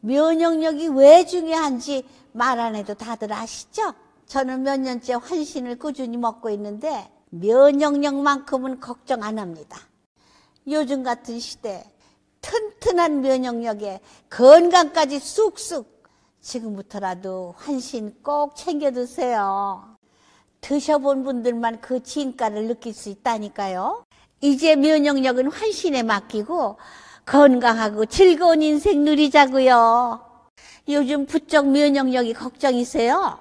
면역력이 왜 중요한지 말 안 해도 다들 아시죠? 저는 몇 년째 환신을 꾸준히 먹고 있는데 면역력만큼은 걱정 안 합니다. 요즘 같은 시대 튼튼한 면역력에 건강까지 쑥쑥 지금부터라도 환신 꼭 챙겨 드세요. 드셔본 분들만 그 진가를 느낄 수 있다니까요. 이제 면역력은 환신에 맡기고 건강하고 즐거운 인생 누리자고요. 요즘 부쩍 면역력이 걱정이세요?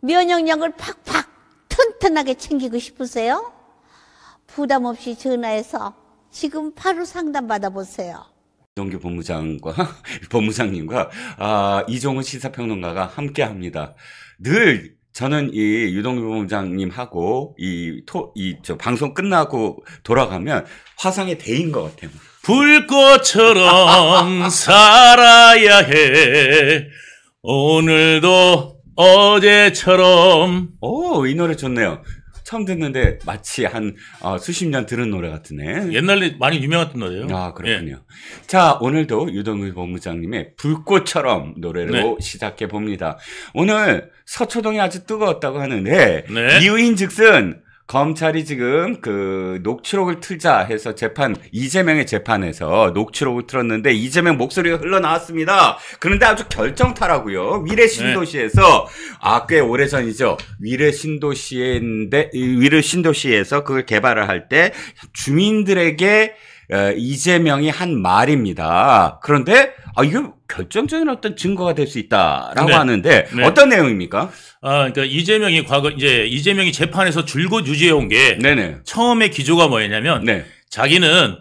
면역력을 팍팍 튼튼하게 챙기고 싶으세요? 부담 없이 전화해서 지금 바로 상담 받아보세요. 정규 본부장과 본부장님과 아, 이종훈 시사평론가가 함께합니다. 늘 저는 이 유동규 본부장님하고 이토이저 방송 끝나고 돌아가면 화상의 대인 것 같아요. 불꽃처럼 살아야 해. 오늘도 어제처럼. 오, 이 노래 좋네요. 처음 듣는데 마치 한 어, 수십 년 들은 노래 같으네. 옛날에 많이 유명했던 노래예요. 아 그렇군요. 예. 자 오늘도 유동규 본부장님의 불꽃처럼 노래로 네. 시작해 봅니다. 오늘 서초동이 아주 뜨거웠다고 하는데 네. 이유인즉슨 검찰이 지금 그 녹취록을 틀자 해서 재판 이재명의 재판에서 녹취록을 틀었는데 이재명 목소리가 흘러나왔습니다. 그런데 아주 결정타라고요. 위례 네. 신도시에서 네. 아, 아꽤 오래 전이죠. 위례 신도시인데 위례 신도시에서 그걸 개발을 할 때 주민들에게 이재명이 한 말입니다. 그런데 아 이거 결정적인 어떤 증거가 될 수 있다라고 네. 하는데 네. 어떤 내용입니까? 아, 그러니까 이재명이 과거 이제 이재명이 재판에서 줄곧 유지해 온 게 처음에 기조가 뭐였냐면 네. 자기는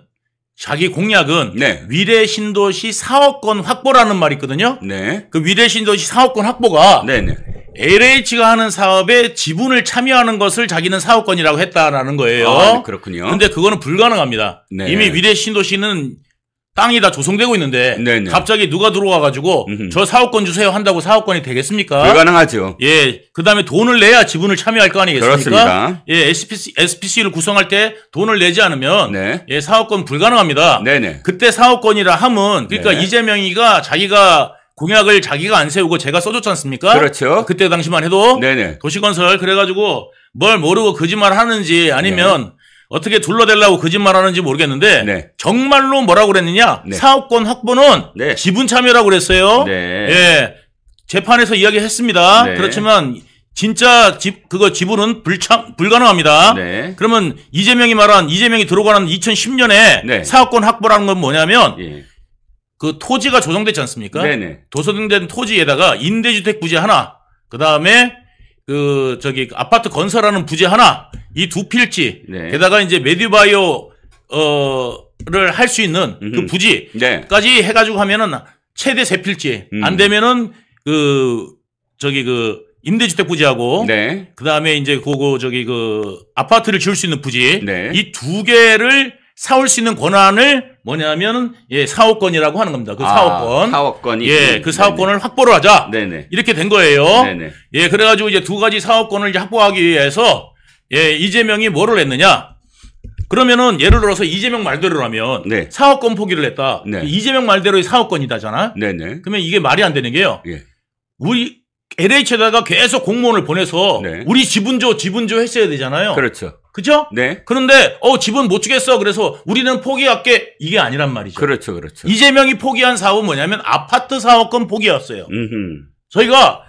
자기 공약은 네. 위례 신도시 사업권 확보라는 말이 있거든요. 네. 그 위례 신도시 사업권 확보가 네, 네. LH가 하는 사업에 지분을 참여하는 것을 자기는 사업권이라고 했다라는 거예요. 아, 네, 그렇군요. 근데 그거는 불가능합니다. 네. 이미 위례 신도시는 땅이 다 조성되고 있는데 네네. 네. 갑자기 누가 들어와 가지고 저 사업권 주세요 한다고 사업권이 되겠습니까? 불가능하죠. 예. 그다음에 돈을 내야 지분을 참여할 거 아니겠습니까? 그렇습니다. 예, SPC SPC를 구성할 때 돈을 내지 않으면 네. 예, 사업권 불가능합니다. 네네. 네. 그때 사업권이라 함은 그러니까 네 이재명이가 자기가 공약을 자기가 안 세우고 제가 써줬지 않습니까? 그렇죠. 그때 당시만 해도 네네. 도시건설 그래가지고 뭘 모르고 거짓말 하는지 아니면 네. 어떻게 둘러대려고 거짓말 하는지 모르겠는데 네. 정말로 뭐라고 그랬느냐? 네. 사업권 확보는 네. 지분 참여라고 그랬어요. 네. 예. 재판에서 이야기했습니다. 네. 그렇지만 진짜 집 그거 지분은 불참 불가능합니다. 네. 그러면 이재명이 말한 이재명이 들어가는 2010년에 네. 사업권 확보라는 건 뭐냐면 예. 그 토지가 조성됐지 않습니까? 네네. 조성된 토지에다가 임대주택 부지 하나, 그 다음에 그 저기 아파트 건설하는 부지 하나, 이 두 필지, 네. 게다가 이제 메디바이오 어를 할 수 있는 음흠. 그 음. 부지까지 네. 해가지고 하면은 최대 세 필지, 음. 안 되면은 그 저기 그 임대주택 부지하고 네. 그다음에 이제 그거 저기 그 아파트를 지을 수 있는 부지 네. 이두 개를 사올 수 있는 권한을 뭐냐면 예 사업권이라고 하는 겁니다. 그 아, 사업권, 사업권이 예그 음, 사업권을 네네. 확보를 하자. 네네. 이렇게 된 거예요. 네네. 예 그래가지고 이제 두 가지 사업권을 이제 확보하기 위해서 예 이재명이 뭐를 했느냐? 그러면은 예를 들어서 이재명 말대로라면 네. 사업권 포기를 했다. 네. 이재명 말대로의 사업권이다잖아. 네네. 그러면 이게 말이 안 되는 게요. 예. 우리 LH에다가 계속 공무원을 보내서 네. 우리 지분조 지분조 했어야 되잖아요. 그렇죠. 그죠? 네. 그런데 어 집은 못 주겠어. 그래서 우리는 포기할게. 이게 아니란 말이죠. 그렇죠, 그렇죠. 이재명이 포기한 사업은 뭐냐면 아파트 사업권 포기였어요. 음흠. 저희가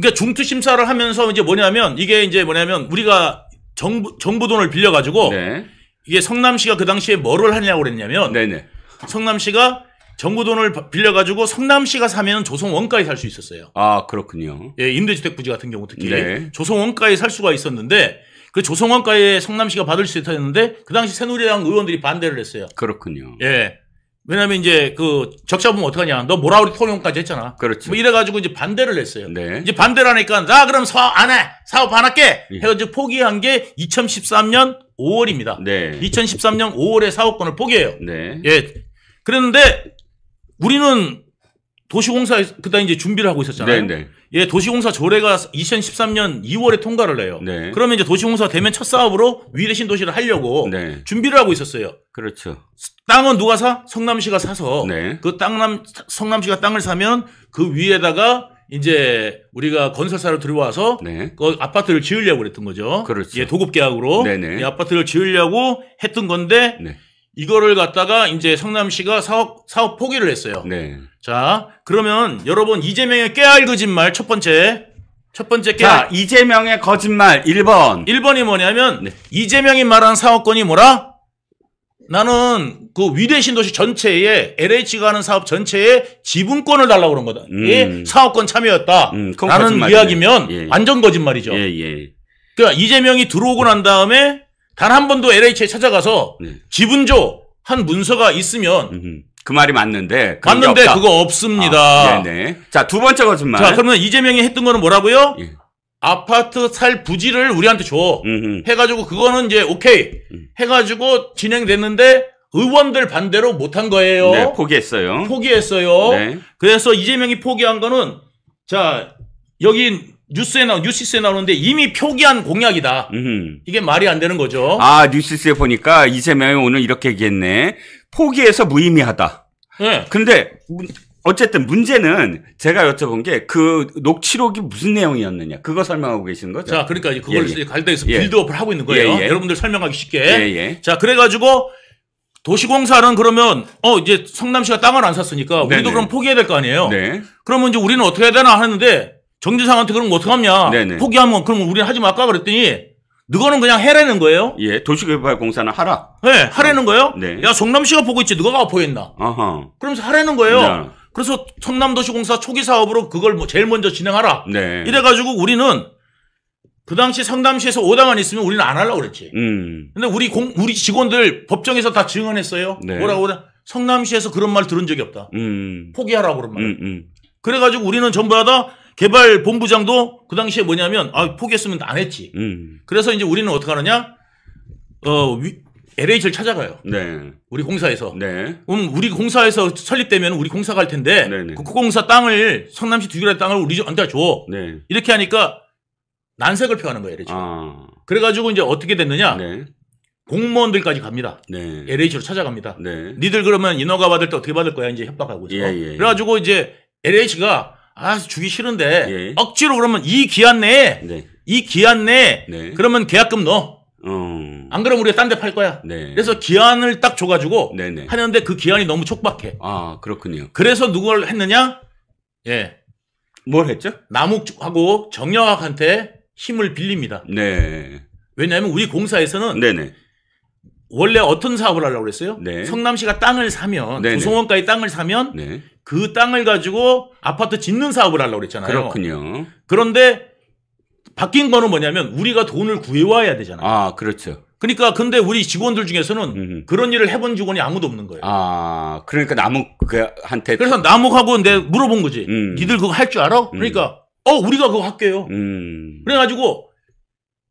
그러니까 중투 심사를 하면서 이제 뭐냐면 이게 이제 뭐냐면 우리가 정부 정부 돈을 빌려 가지고 네. 이게 성남시가 그 당시에 뭐를 하냐고 그랬냐면 네네. 성남시가 정부 돈을 빌려 가지고 성남시가 사면 조성 원가에 살 수 있었어요. 아 그렇군요. 예, 임대주택 부지 같은 경우 특히 네. 조성 원가에 살 수가 있었는데 그조성원가의 성남시가 받을 수 있다 했는데 그 당시 새누리당 의원들이 반대를 했어요. 그렇군요. 예. 왜냐면 이제 그 적자 분 어떡하냐. 너뭐라우리통론까지 했잖아. 그렇죠. 뭐 이래가지고 이제 반대를 했어요. 네. 이제 반대를 하니까 나 그럼 사업 안 해. 사업 안 할게. 해가지고 예. 포기한 게 2013년 5월입니다. 네. 2013년 5월에 사업권을 포기해요. 네. 예. 그랬는데 우리는 도시공사 그때 다 이제 준비를 하고 있었잖아요. 네네. 네. 예, 도시공사 조례가 2013년 2월에 통과를 해요. 네. 그러면 이제 도시공사 되면 첫 사업으로 위례 신도시를 하려고 네. 준비를 하고 있었어요. 그렇죠. 땅은 누가 사? 성남시가 사서 네. 그 땅남 성남시가 땅을 사면 그 위에다가 이제 우리가 건설사를 들어와서 네. 그 아파트를 지으려고 그랬던 거죠. 그렇죠. 예, 도급 계약으로 네, 네. 이 아파트를 지으려고 했던 건데 네. 이거를 갖다가 이제 성남시가 사업 사업 포기를 했어요. 네. 자, 그러면 여러분 이재명의 깨알 거짓말 첫 번째 첫 번째 깨알 자, 이재명의 거짓말 1번. 1번이 뭐냐면 네. 이재명이 말한 사업권이 뭐라? 나는 그 위대 신도시 전체에 LH가 는 사업 전체에 지분권을 달라고 그런 거다. 이게 음. 사업권 참여였다. 음, 라는 거짓말이네. 이야기면 예, 예. 완전 거짓말이죠. 예, 예. 그러니까 이재명이 들어오고 난 다음에 단한 번도 LH에 찾아가서 네. 지분조 한 문서가 있으면 그 말이 맞는데 맞는데 없다. 그거 없습니다. 아, 네네. 자두 번째 거짓말. 자 그러면 이재명이 했던 거는 뭐라고요? 예. 아파트 살 부지를 우리한테 줘. 음흠. 해가지고 그거는 이제 오케이 음. 해가지고 진행됐는데 의원들 반대로 못한 거예요. 네, 포기했어요. 포기했어요. 네. 그래서 이재명이 포기한 거는 자 여기 뉴스에 나오 뉴시스에 나오는데 이미 표기한 공약이다. 음 이게 말이 안 되는 거죠. 아 뉴시스에 보니까 이세명이 오늘 이렇게 얘기했네. 포기해서 무의미하다. 네. 근데 어쨌든 문제는 제가 여쭤본 게 그 녹취록이 무슨 내용이었느냐 그거 설명하고 계시는 거죠. 자, 그러니까 이제 그걸 예, 예. 갈등에서 예. 빌드업을 하고 있는 거예요. 예, 예. 여러분들 설명하기 쉽게. 자, 그래가지고 도시공사는 그러면 어 이제 성남시가 땅을 안 샀으니까 우리도 네네. 그럼 포기해야 될 거 아니에요. 네. 그러면 이제 우리는 어떻게 해야 되나 하는데 정지상한테그럼어떡합냐 네네. 포기하면 그러면 우리는 하지 말까 그랬더니 너거는 그냥 해라는 거예요. 예, 도시개발공사는 하라. 네, 하라는 거예요. 네. 야, 성남시가 보고 있지. 누가 가 보였나. 아하. 그러면서 하라는 거예요. 네. 그래서 성남도시공사 초기 사업으로 그걸 뭐 제일 먼저 진행하라. 네. 이래가지고 우리는 그 당시 성남시에서 오당안 있으면 우리는 안 하려고 그랬지. 음. 근데 우리 공, 우리 직원들 법정에서 다 증언했어요. 네. 뭐라고 그래? 성남시에서 그런 말 들은 적이 없다. 음. 포기하라고 그런 말. 음, 음. 그래가지고 우리는 전부 다 개발 본부장도 그 당시에 뭐냐면 아 포기했으면 안 했지. 음. 그래서 이제 우리는 어떻게 하느냐? 어 위, LH를 찾아가요. 네. 우리 공사에서. 네. 그럼 우리 공사에서 설립되면 우리 공사 갈 텐데 네, 네. 그 공사 땅을 성남시 두개의 땅을 우리 한테 줘. 네. 이렇게 하니까 난색을 표하는 거예요, LH. 아. 그래가지고 이제 어떻게 됐느냐? 네. 공무원들까지 갑니다. 네. LH로 찾아갑니다. 네. 니들 그러면 인허가 받을 때 어떻게 받을 거야? 이제 협박하고 있어. 예, 예, 예. 그래가지고 이제 LH가 아 주기 싫은데 예. 억지로 그러면 이 기한 내에 네. 이 기한 내에 네. 그러면 계약금 넣어. 음. 안 그러면 우리가 딴 데 팔 거야. 네. 그래서 기한을 딱 줘가지고 네네. 네. 하는데 그 기한이 너무 촉박해. 아 그렇군요. 그래서 누굴 했느냐? 예. 뭘 했죠? 남욱하고 정영학한테 힘을 빌립니다. 네. 왜냐하면 우리 공사에서는 네네. 네. 원래 어떤 사업을 하려고 그랬어요? 네. 성남시가 땅을 사면 구성원가에 네, 네. 땅을 사면 네. 그 땅을 가지고 아파트 짓는 사업을 하려고 그랬잖아요. 그렇군요. 그런데 바뀐 거는 뭐냐면 우리가 돈을 구해와야 되잖아요. 아, 그렇죠. 그러니까 근데 우리 직원들 중에서는 음흠. 그런 일을 해본 직원이 아무도 없는 거예요. 아, 그러니까 남욱한테 그래서 남욱하고 내 물어본 거지. 음. 니들 그거 할 줄 알아? 음. 그러니까 음. 어, 우리가 그거 할게요. 음. 그래가지고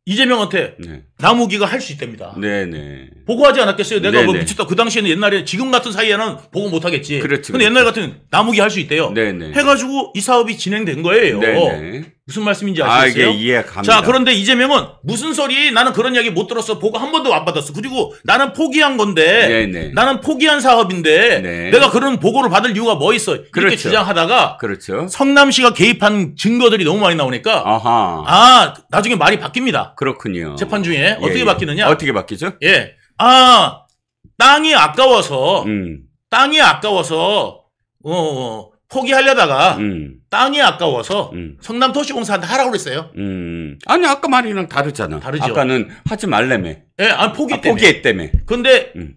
이재명한테 네. 남욱이가 할 수 있답니다. 네네. 네. 보고하지 않았겠어요? 내가 네네. 뭐 네. 미쳤다. 그 당시에는 옛날에 지금 같은 사이에는 보고 못 하겠지. 그렇죠. 근데 옛날 같은 나무기 할 수 있대요. 네네. 네. 해가지고 이 사업이 진행된 거예요. 네네. 무슨 말씀인지 아, 아시겠어요? 아, 예, 예, 갑니다. 자, 그런데 이재명은 무슨 소리? 나는 그런 이야기 못 들었어. 보고 한 번도 안 받았어. 그리고 나는 포기한 건데, 네, 네. 나는 포기한 사업인데, 네. 내가 그런 보고를 받을 이유가 뭐 있어? 이렇게 그렇죠. 주장하다가, 그렇죠. 성남시가 개입한 증거들이 너무 많이 나오니까, 아하. 아 나중에 말이 바뀝니다. 그렇군요. 재판 중에 예, 어떻게 예, 바뀌느냐? 어떻게 바뀌죠? 예, 아 땅이 아까워서, 음. 땅이 아까워서, 어, 어 포기하려다가. 음. 땅이 아까워서 음. 성남도시공사한테 하라고 그랬어요. 음, 음. 아니 아까 말이랑 다르잖아. 다르죠. 아까는 하지 말래며. 예, 네, 아 포기 아, 때문에. 포기했다며. 근데 음.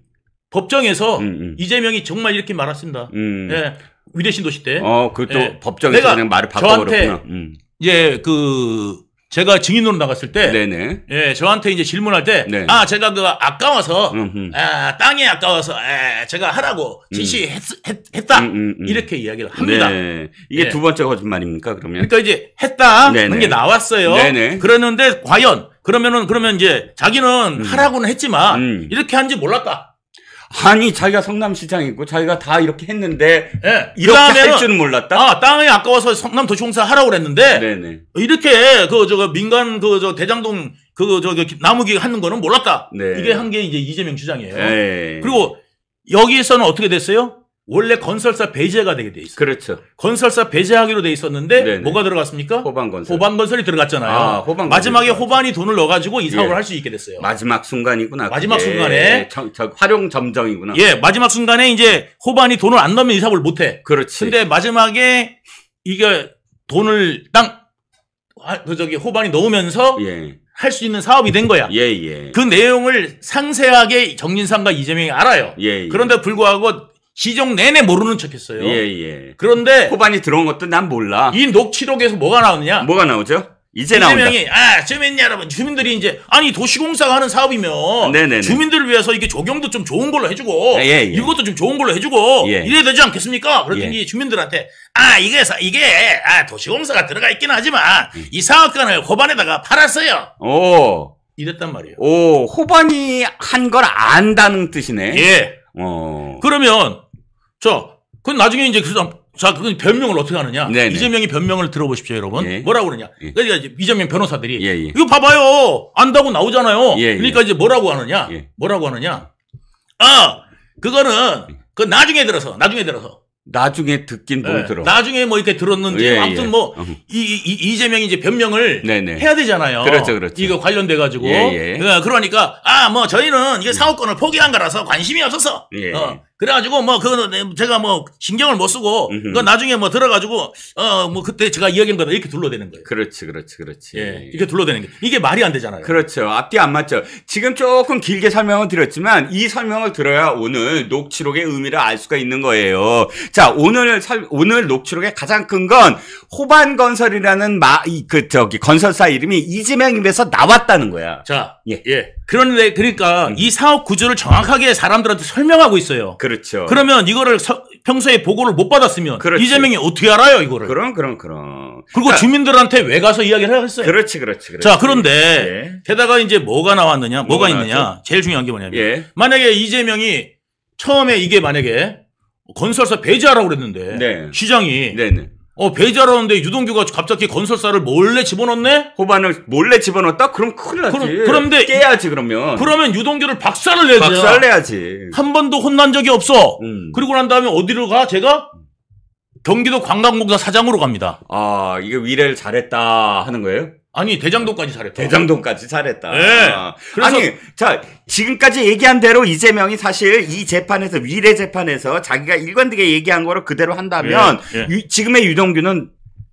법정에서 음, 음. 이재명이 정말 이렇게 말았습니다. 예. 위대신 도시 때. 어, 그또도 예. 법정에서 그냥 말을 바꿔버렸구나. 저한테 예, 그 제가 증인으로 나갔을 때 네네. 예, 저한테 이제 질문할 때 네. 아, 제가 그 아까워서 음, 음. 아, 땅에 아까워서 에, 예, 제가 하라고 음. 지시했다. 음, 음, 이렇게 이야기를 합니다. 네. 이게 예. 두 번째 거짓말입니까, 그러면? 그러니까 이제 했다. 는게 나왔어요. 네네. 그러는데 과연 그러면은 그러면 이제 자기는 하라고는 했지만 이렇게 한지 몰랐다. 아니 자기가 성남시장이고 자기가 다 이렇게 했는데 네. 이렇게 할 줄은 몰랐다. 아 땅이 아까워서 성남 도시공사 하라고 그랬는데 네네. 이렇게 그저 그 민간 그 저 대장동 그저 그 나무기 하는 거는 몰랐다. 네. 이게 한 게 이제 이재명 주장이에요. 네. 그리고 여기에서는 어떻게 됐어요? 원래 건설사 배제가 되게 돼 있어요. 그렇죠. 건설사 배제하기로 돼 있었는데 네네. 뭐가 들어갔습니까? 호반 건설. 호반 건설이 들어갔잖아요. 아, 호반 마지막에 호반이 돈을 넣어가지고 이 사업을 예. 할수 있게 됐어요. 마지막 순간이구나. 마지막 그게. 순간에 저, 예, 저, 활용 점정이구나. 예, 마지막 순간에 이제 호반이 돈을 안 넣으면 이 사업을 못 해. 그렇지. 근데 마지막에 이게 돈을 땅 그 저기 호반이 넣으면서 예. 할수 있는 사업이 된 거야. 예, 예. 그 내용을 상세하게 정진상과 이재명이 알아요. 예, 예. 그런데 불구하고 시종 내내 모르는 척했어요. 예, 예. 그런데 후반이 들어온 것도 난 몰라. 이 녹취록에서 뭐가 나오느냐? 뭐가 나오죠? 이제 나온다. 이재명이 아 주민이 여러분 주민들이 이제 아니 도시공사가 하는 사업이면 네네네. 네, 네. 주민들을 위해서 이게 조경도 좀 좋은 걸로 해주고 아, 예, 예. 이것도 좀 좋은 걸로 해주고 예. 이래야 되지 않겠습니까? 그랬더니 예. 주민들한테 아 이게 이게 아 도시공사가 들어가 있긴 하지만 음. 이 사업권을 호반에다가 팔았어요. 오 이랬단 말이에요. 오 호반이 한 걸 안다는 뜻이네. 예. 어 그러면 자, 그건 나중에 이제 그 자, 그건 변명을 어떻게 하느냐. 네네. 네. 이재명이 변명을 들어보십시오, 여러분. 예. 뭐라고 그러냐. 예. 그러니까 이제 이재명 변호사들이 예예. 예. 이거 봐봐요. 안다고 나오잖아요. 예예. 예. 그러니까 이제 뭐라고 하느냐. 예. 뭐라고 하느냐. 아, 그거는 그 나중에 들어서, 나중에 들어서. 나중에 듣긴 뭘 들어. 나중에 뭐 이렇게 들었는지 예, 아무튼 뭐 음. 이, 이, 이재명이 이제 변명을 네네. 네. 해야 되잖아요. 그렇죠, 그렇죠. 이거 관련돼 가지고. 예, 그러니까 아뭐 저희는 이게 음. 사업권을 포기한 거라서 관심이 없었어. 어. 그래가지고 뭐 그거는 제가 뭐 신경을 못 쓰고 그 나중에 뭐 들어가지고 어 뭐 그때 제가 이야기한 거다 이렇게 둘러대는 거예요. 그렇지, 그렇지, 그렇지. 예, 이게 둘러대는 게 이게 말이 안 되잖아요. 그렇죠. 앞뒤 안 맞죠. 지금 조금 길게 설명을 드렸지만 이 설명을 들어야 오늘 녹취록의 의미를 알 수가 있는 거예요. 자, 오늘 설, 오늘 녹취록의 가장 큰 건 호반 건설이라는 마이그 저기 건설사 이름이 이지명 입에서 나왔다는 거야. 자, 예, 예. 그런데 그러니까 음. 이 사업 구조를 정확하게 사람들한테 설명하고 있어요. 그렇죠. 그러면 이거를 서, 평소에 보고를 못 받았으면 그렇지. 이재명이 어떻게 알아요 이거를? 그럼 그럼 그럼. 그리고 그러니까, 주민들한테 왜 가서 이야기를 하겠어요? 그렇지 그렇지. 그렇지. 자 그런데 예. 게다가 이제 뭐가 나왔느냐, 뭐가, 뭐가 있느냐, 나왔죠? 제일 중요한 게 뭐냐면 예. 만약에 이재명이 처음에 이게 만약에 건설사 배제하라고 그랬는데 네. 시장이 네네. 네. 어, 배제하라는데 유동규가 갑자기 건설사를 몰래 집어넣네? 호반을 몰래 집어넣었다? 그럼 큰일 나지. 그럼, 그런데 깨야지 그러면. 그러면 유동규를 박살을 내야 박살 내야지. 한 번도 혼난 적이 없어. 음. 그리고 난 다음에 어디로 가? 제가 경기도 관광공사 사장으로 갑니다. 아, 이게 위례를 잘했다 하는 거예요? 아니 대장동까지 살했다. 대장동까지 살했다. 네. 아. 그래서 아니 자 지금까지 얘기한 대로 이재명이 사실 이 재판에서 위례 재판에서 자기가 일관되게 얘기한 거를 그대로 한다면 예, 예. 유, 지금의 유동규는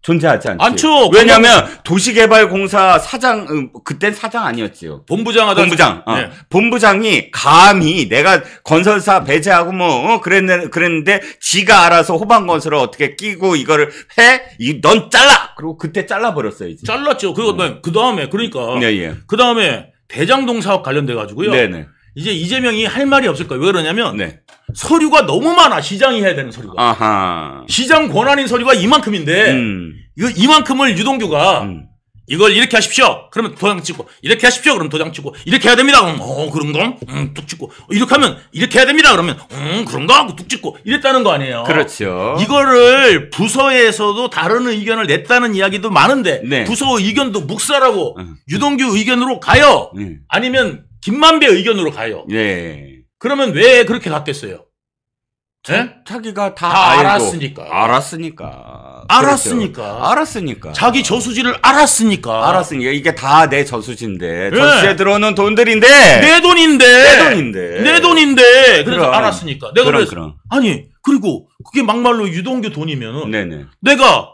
존재하지 않죠. 안죠. 왜냐하면 그냥... 도시개발공사 사장 음, 그땐 사장 아니었지요. 본부장 하던 본부장. 어. 네. 본부장이 감히 내가 건설사 배제하고 뭐 어, 그랬는 그랬는데 지가 알아서 호방건설을 어떻게 끼고 이거를 해? 이 넌 잘라. 그리고 그때 잘라 버렸어요. 이제. 잘랐죠. 그리고 음. 그 다음에 그러니까 네, 예. 그 다음에 대장동 사업 관련돼 가지고요. 네네. 이제 이재명이 할 말이 없을 거예요. 왜 그러냐면 네. 서류가 너무 많아 시장이 해야 되는 서류가 아하. 시장 권한인 서류가 이만큼인데 음. 이거 이만큼을 유동규가 음. 이걸 이렇게 하십시오. 그러면 도장 찍고 이렇게 하십시오. 그러면 도장 찍고 이렇게 해야 됩니다. 그러면어 음, 그런가? 음뚝 찍고 이렇게 하면 이렇게 해야 됩니다. 그러면 음 그런가? 하고 뚝 찍고 이랬다는 거 아니에요. 그렇죠. 이거를 부서에서도 다른 의견을 냈다는 이야기도 많은데 네. 부서 의견도 묵살하고 음. 유동규 의견으로 가요. 음. 아니면 김만배 의견으로 가요. 네. 그러면 왜 그렇게 갔겠어요? 자기가 예? 다, 다알았으니까 알았으니까. 알았으니까. 그렇죠. 알았으니까. 자기 저수지를 알았으니까. 알았으니까. 이게 다 내 저수지인데. 예. 저수지에 들어오는 돈들인데. 내 돈인데. 내 돈인데. 내 돈인데. 그래서 그럼, 알았으니까. 내가 그럼, 그럼. 아니, 그리고 그게 막말로 유동규 돈이면 네네. 내가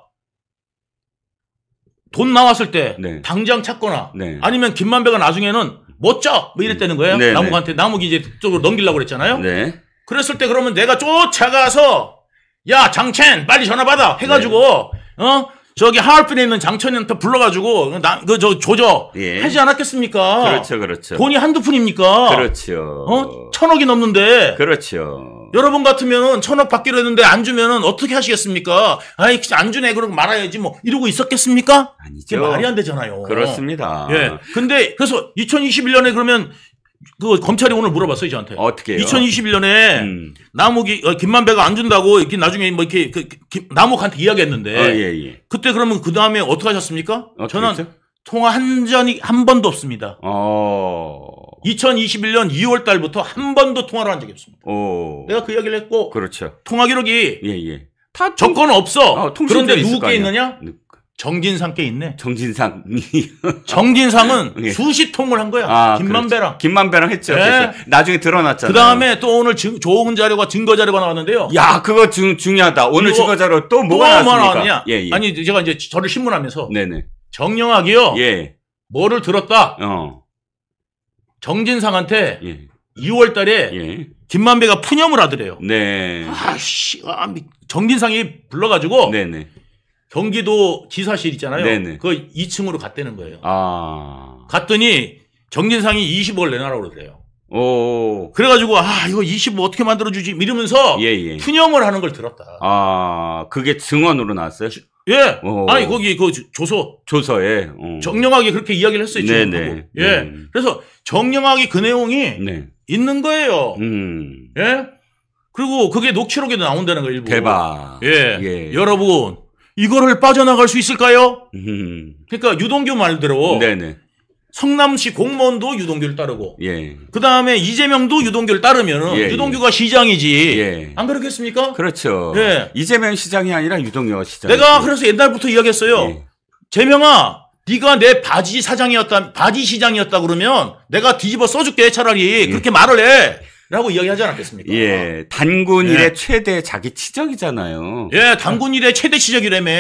돈 나왔을 때 네. 당장 찾거나 네. 아니면 김만배가 나중에는 못쪄! 뭐 이랬다는 거예요. 음. 네, 남욱한테. 남욱이 네. 이제 쪽으로 넘기려고 그랬잖아요. 네. 그랬을 때 그러면 내가 쫓아가서 야, 장첸! 빨리 전화 받아! 해가지고, 네. 어? 저기 하얼빈에 있는 장천이한테 불러가지고 나 그 저 조져 예. 하지 않았겠습니까? 그렇죠, 그렇죠. 돈이 한두 푼입니까? 그렇죠. 어 천억이 넘는데. 그렇죠. 여러분 같으면 천억 받기로 했는데 안 주면 어떻게 하시겠습니까? 아이, 안 주네. 그러고 말아야지 뭐 이러고 있었겠습니까? 아니죠. 말이 안 되잖아요. 그렇습니다. 예. 근데 그래서 2021년에 그러면 그 검찰이 오늘 물어봤어요 저한테. 어떻게 2021년에 음. 남욱이 어, 김만배가 안 준다고 이렇게 나중에 뭐 이렇게 그, 김, 남욱한테 이야기했는데. 어, 예, 예. 그때 그러면 그 다음에 어떻게 하셨습니까? 저는 통화 한 잔이 한 번도 없습니다. 어... 2021년 2월 달부터 한 번도 통화를 한 적이 없습니다. 오. 내가 그 이야기를 했고 그렇죠. 통화 기록이 예, 예. 다 조건 없어. 어, 그런데 누구 게 있느냐? 그 정진상 께 있네. 정진상. 정진상은 예. 수시 통을 한 거야. 아, 그렇죠. 김만배랑. 그렇지. 김만배랑 했죠. 네. 나중에 드러났잖아그 다음에 또 오늘 증, 좋은 자료가 증거 자료가 나왔는데요. 야, 그거 중, 중요하다. 오늘 증거 자료 또 뭐가 또나왔습 예, 예. 아니 제가 이제 저를 신문하면서 네네. 정영학이요. 예. 뭐를 들었다. 어. 정진상한테 예. 2월 달에 예. 김만배가 푸념을 하더래요. 네. 아씨, 아, 미- 정진상이 불러가지고 네네. 네. 경기도 지사실 있잖아요. 네네. 그 2층으로 갔다는 거예요. 아. 갔더니 정진상이 20억을 내놔라 그러더래요. 오. 그래가지고 아 이거 20억 어떻게 만들어주지 이러면서 예, 예. 푸념을 하는 걸 들었다. 아, 그게 증언으로 나왔어요? 예. 어, 어. 아니 거기 그 조서 조서에 어. 음. 정령하게 그렇게 이야기를 했어 있죠. 네네. 네. 예. 네. 그래서 정령하게 그 내용이 네. 있는 거예요. 음. 예. 그리고 그게 녹취록에도 나온다는 거 일부. 대박. 예. 예. 여러분 이거를 빠져나갈 수 있을까요? 음. 그러니까 유동규 말대로 네네. 네. 성남시 공무원도 유동규를 따르고 예. 그다음에 이재명도 유동규를 따르면 예, 예, 유동규가 시장이지 예. 안 그렇겠습니까? 그렇죠. 예. 이재명 시장이 아니라 유동규가 시장. 내가 그래서 옛날부터 이야기했어요. 예. 재명아, 네가 내 바지 사장이었다, 바지 시장이었다 그러면 내가 뒤집어 써줄게 차라리 예. 그렇게 말을 해. 라고 이야기하지 않았겠습니까? 예. 단군 일의 최대 자기 치적이잖아요. 예, 단군 일의 최대 치적이라며.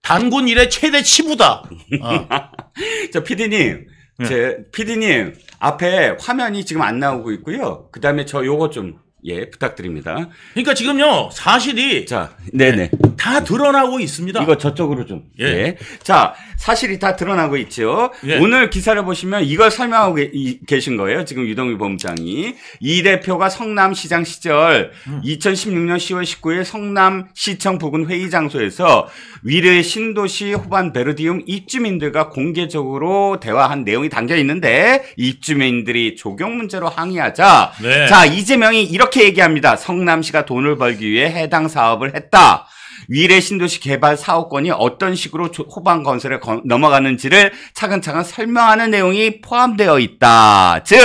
단군 일의 최대 치부다. 어. 저 피디님 네. 예. 제피디님 앞에 화면이 지금 안 나오고 있고요. 그다음에 저 요거 좀 예 부탁드립니다. 그러니까 지금요 사실이 자, 네네. 다 드러나고 있습니다. 이거 저쪽으로 좀. 예. 예. 자, 사실이 다 드러나고 있죠. 예. 오늘 기사를 보시면 이걸 설명하고 게, 이, 계신 거예요. 지금 유동규 본부장이. 이 대표가 성남시장 시절 음. 2016년 10월 19일 성남시청 부근 회의 장소에서 위례 신도시 호반 베르디움 입주민들과 공개적으로 대화한 내용이 담겨 있는데 입주민들이 조경 문제로 항의하자. 네. 자, 이재명이 이렇게 얘기합니다. 성남시가 돈을 벌기 위해 해당 사업을 했다. 위례 신도시 개발 사업권이 어떤 식으로 후방 건설에 넘어가는지를 차근차근 설명하는 내용이 포함되어 있다. 즉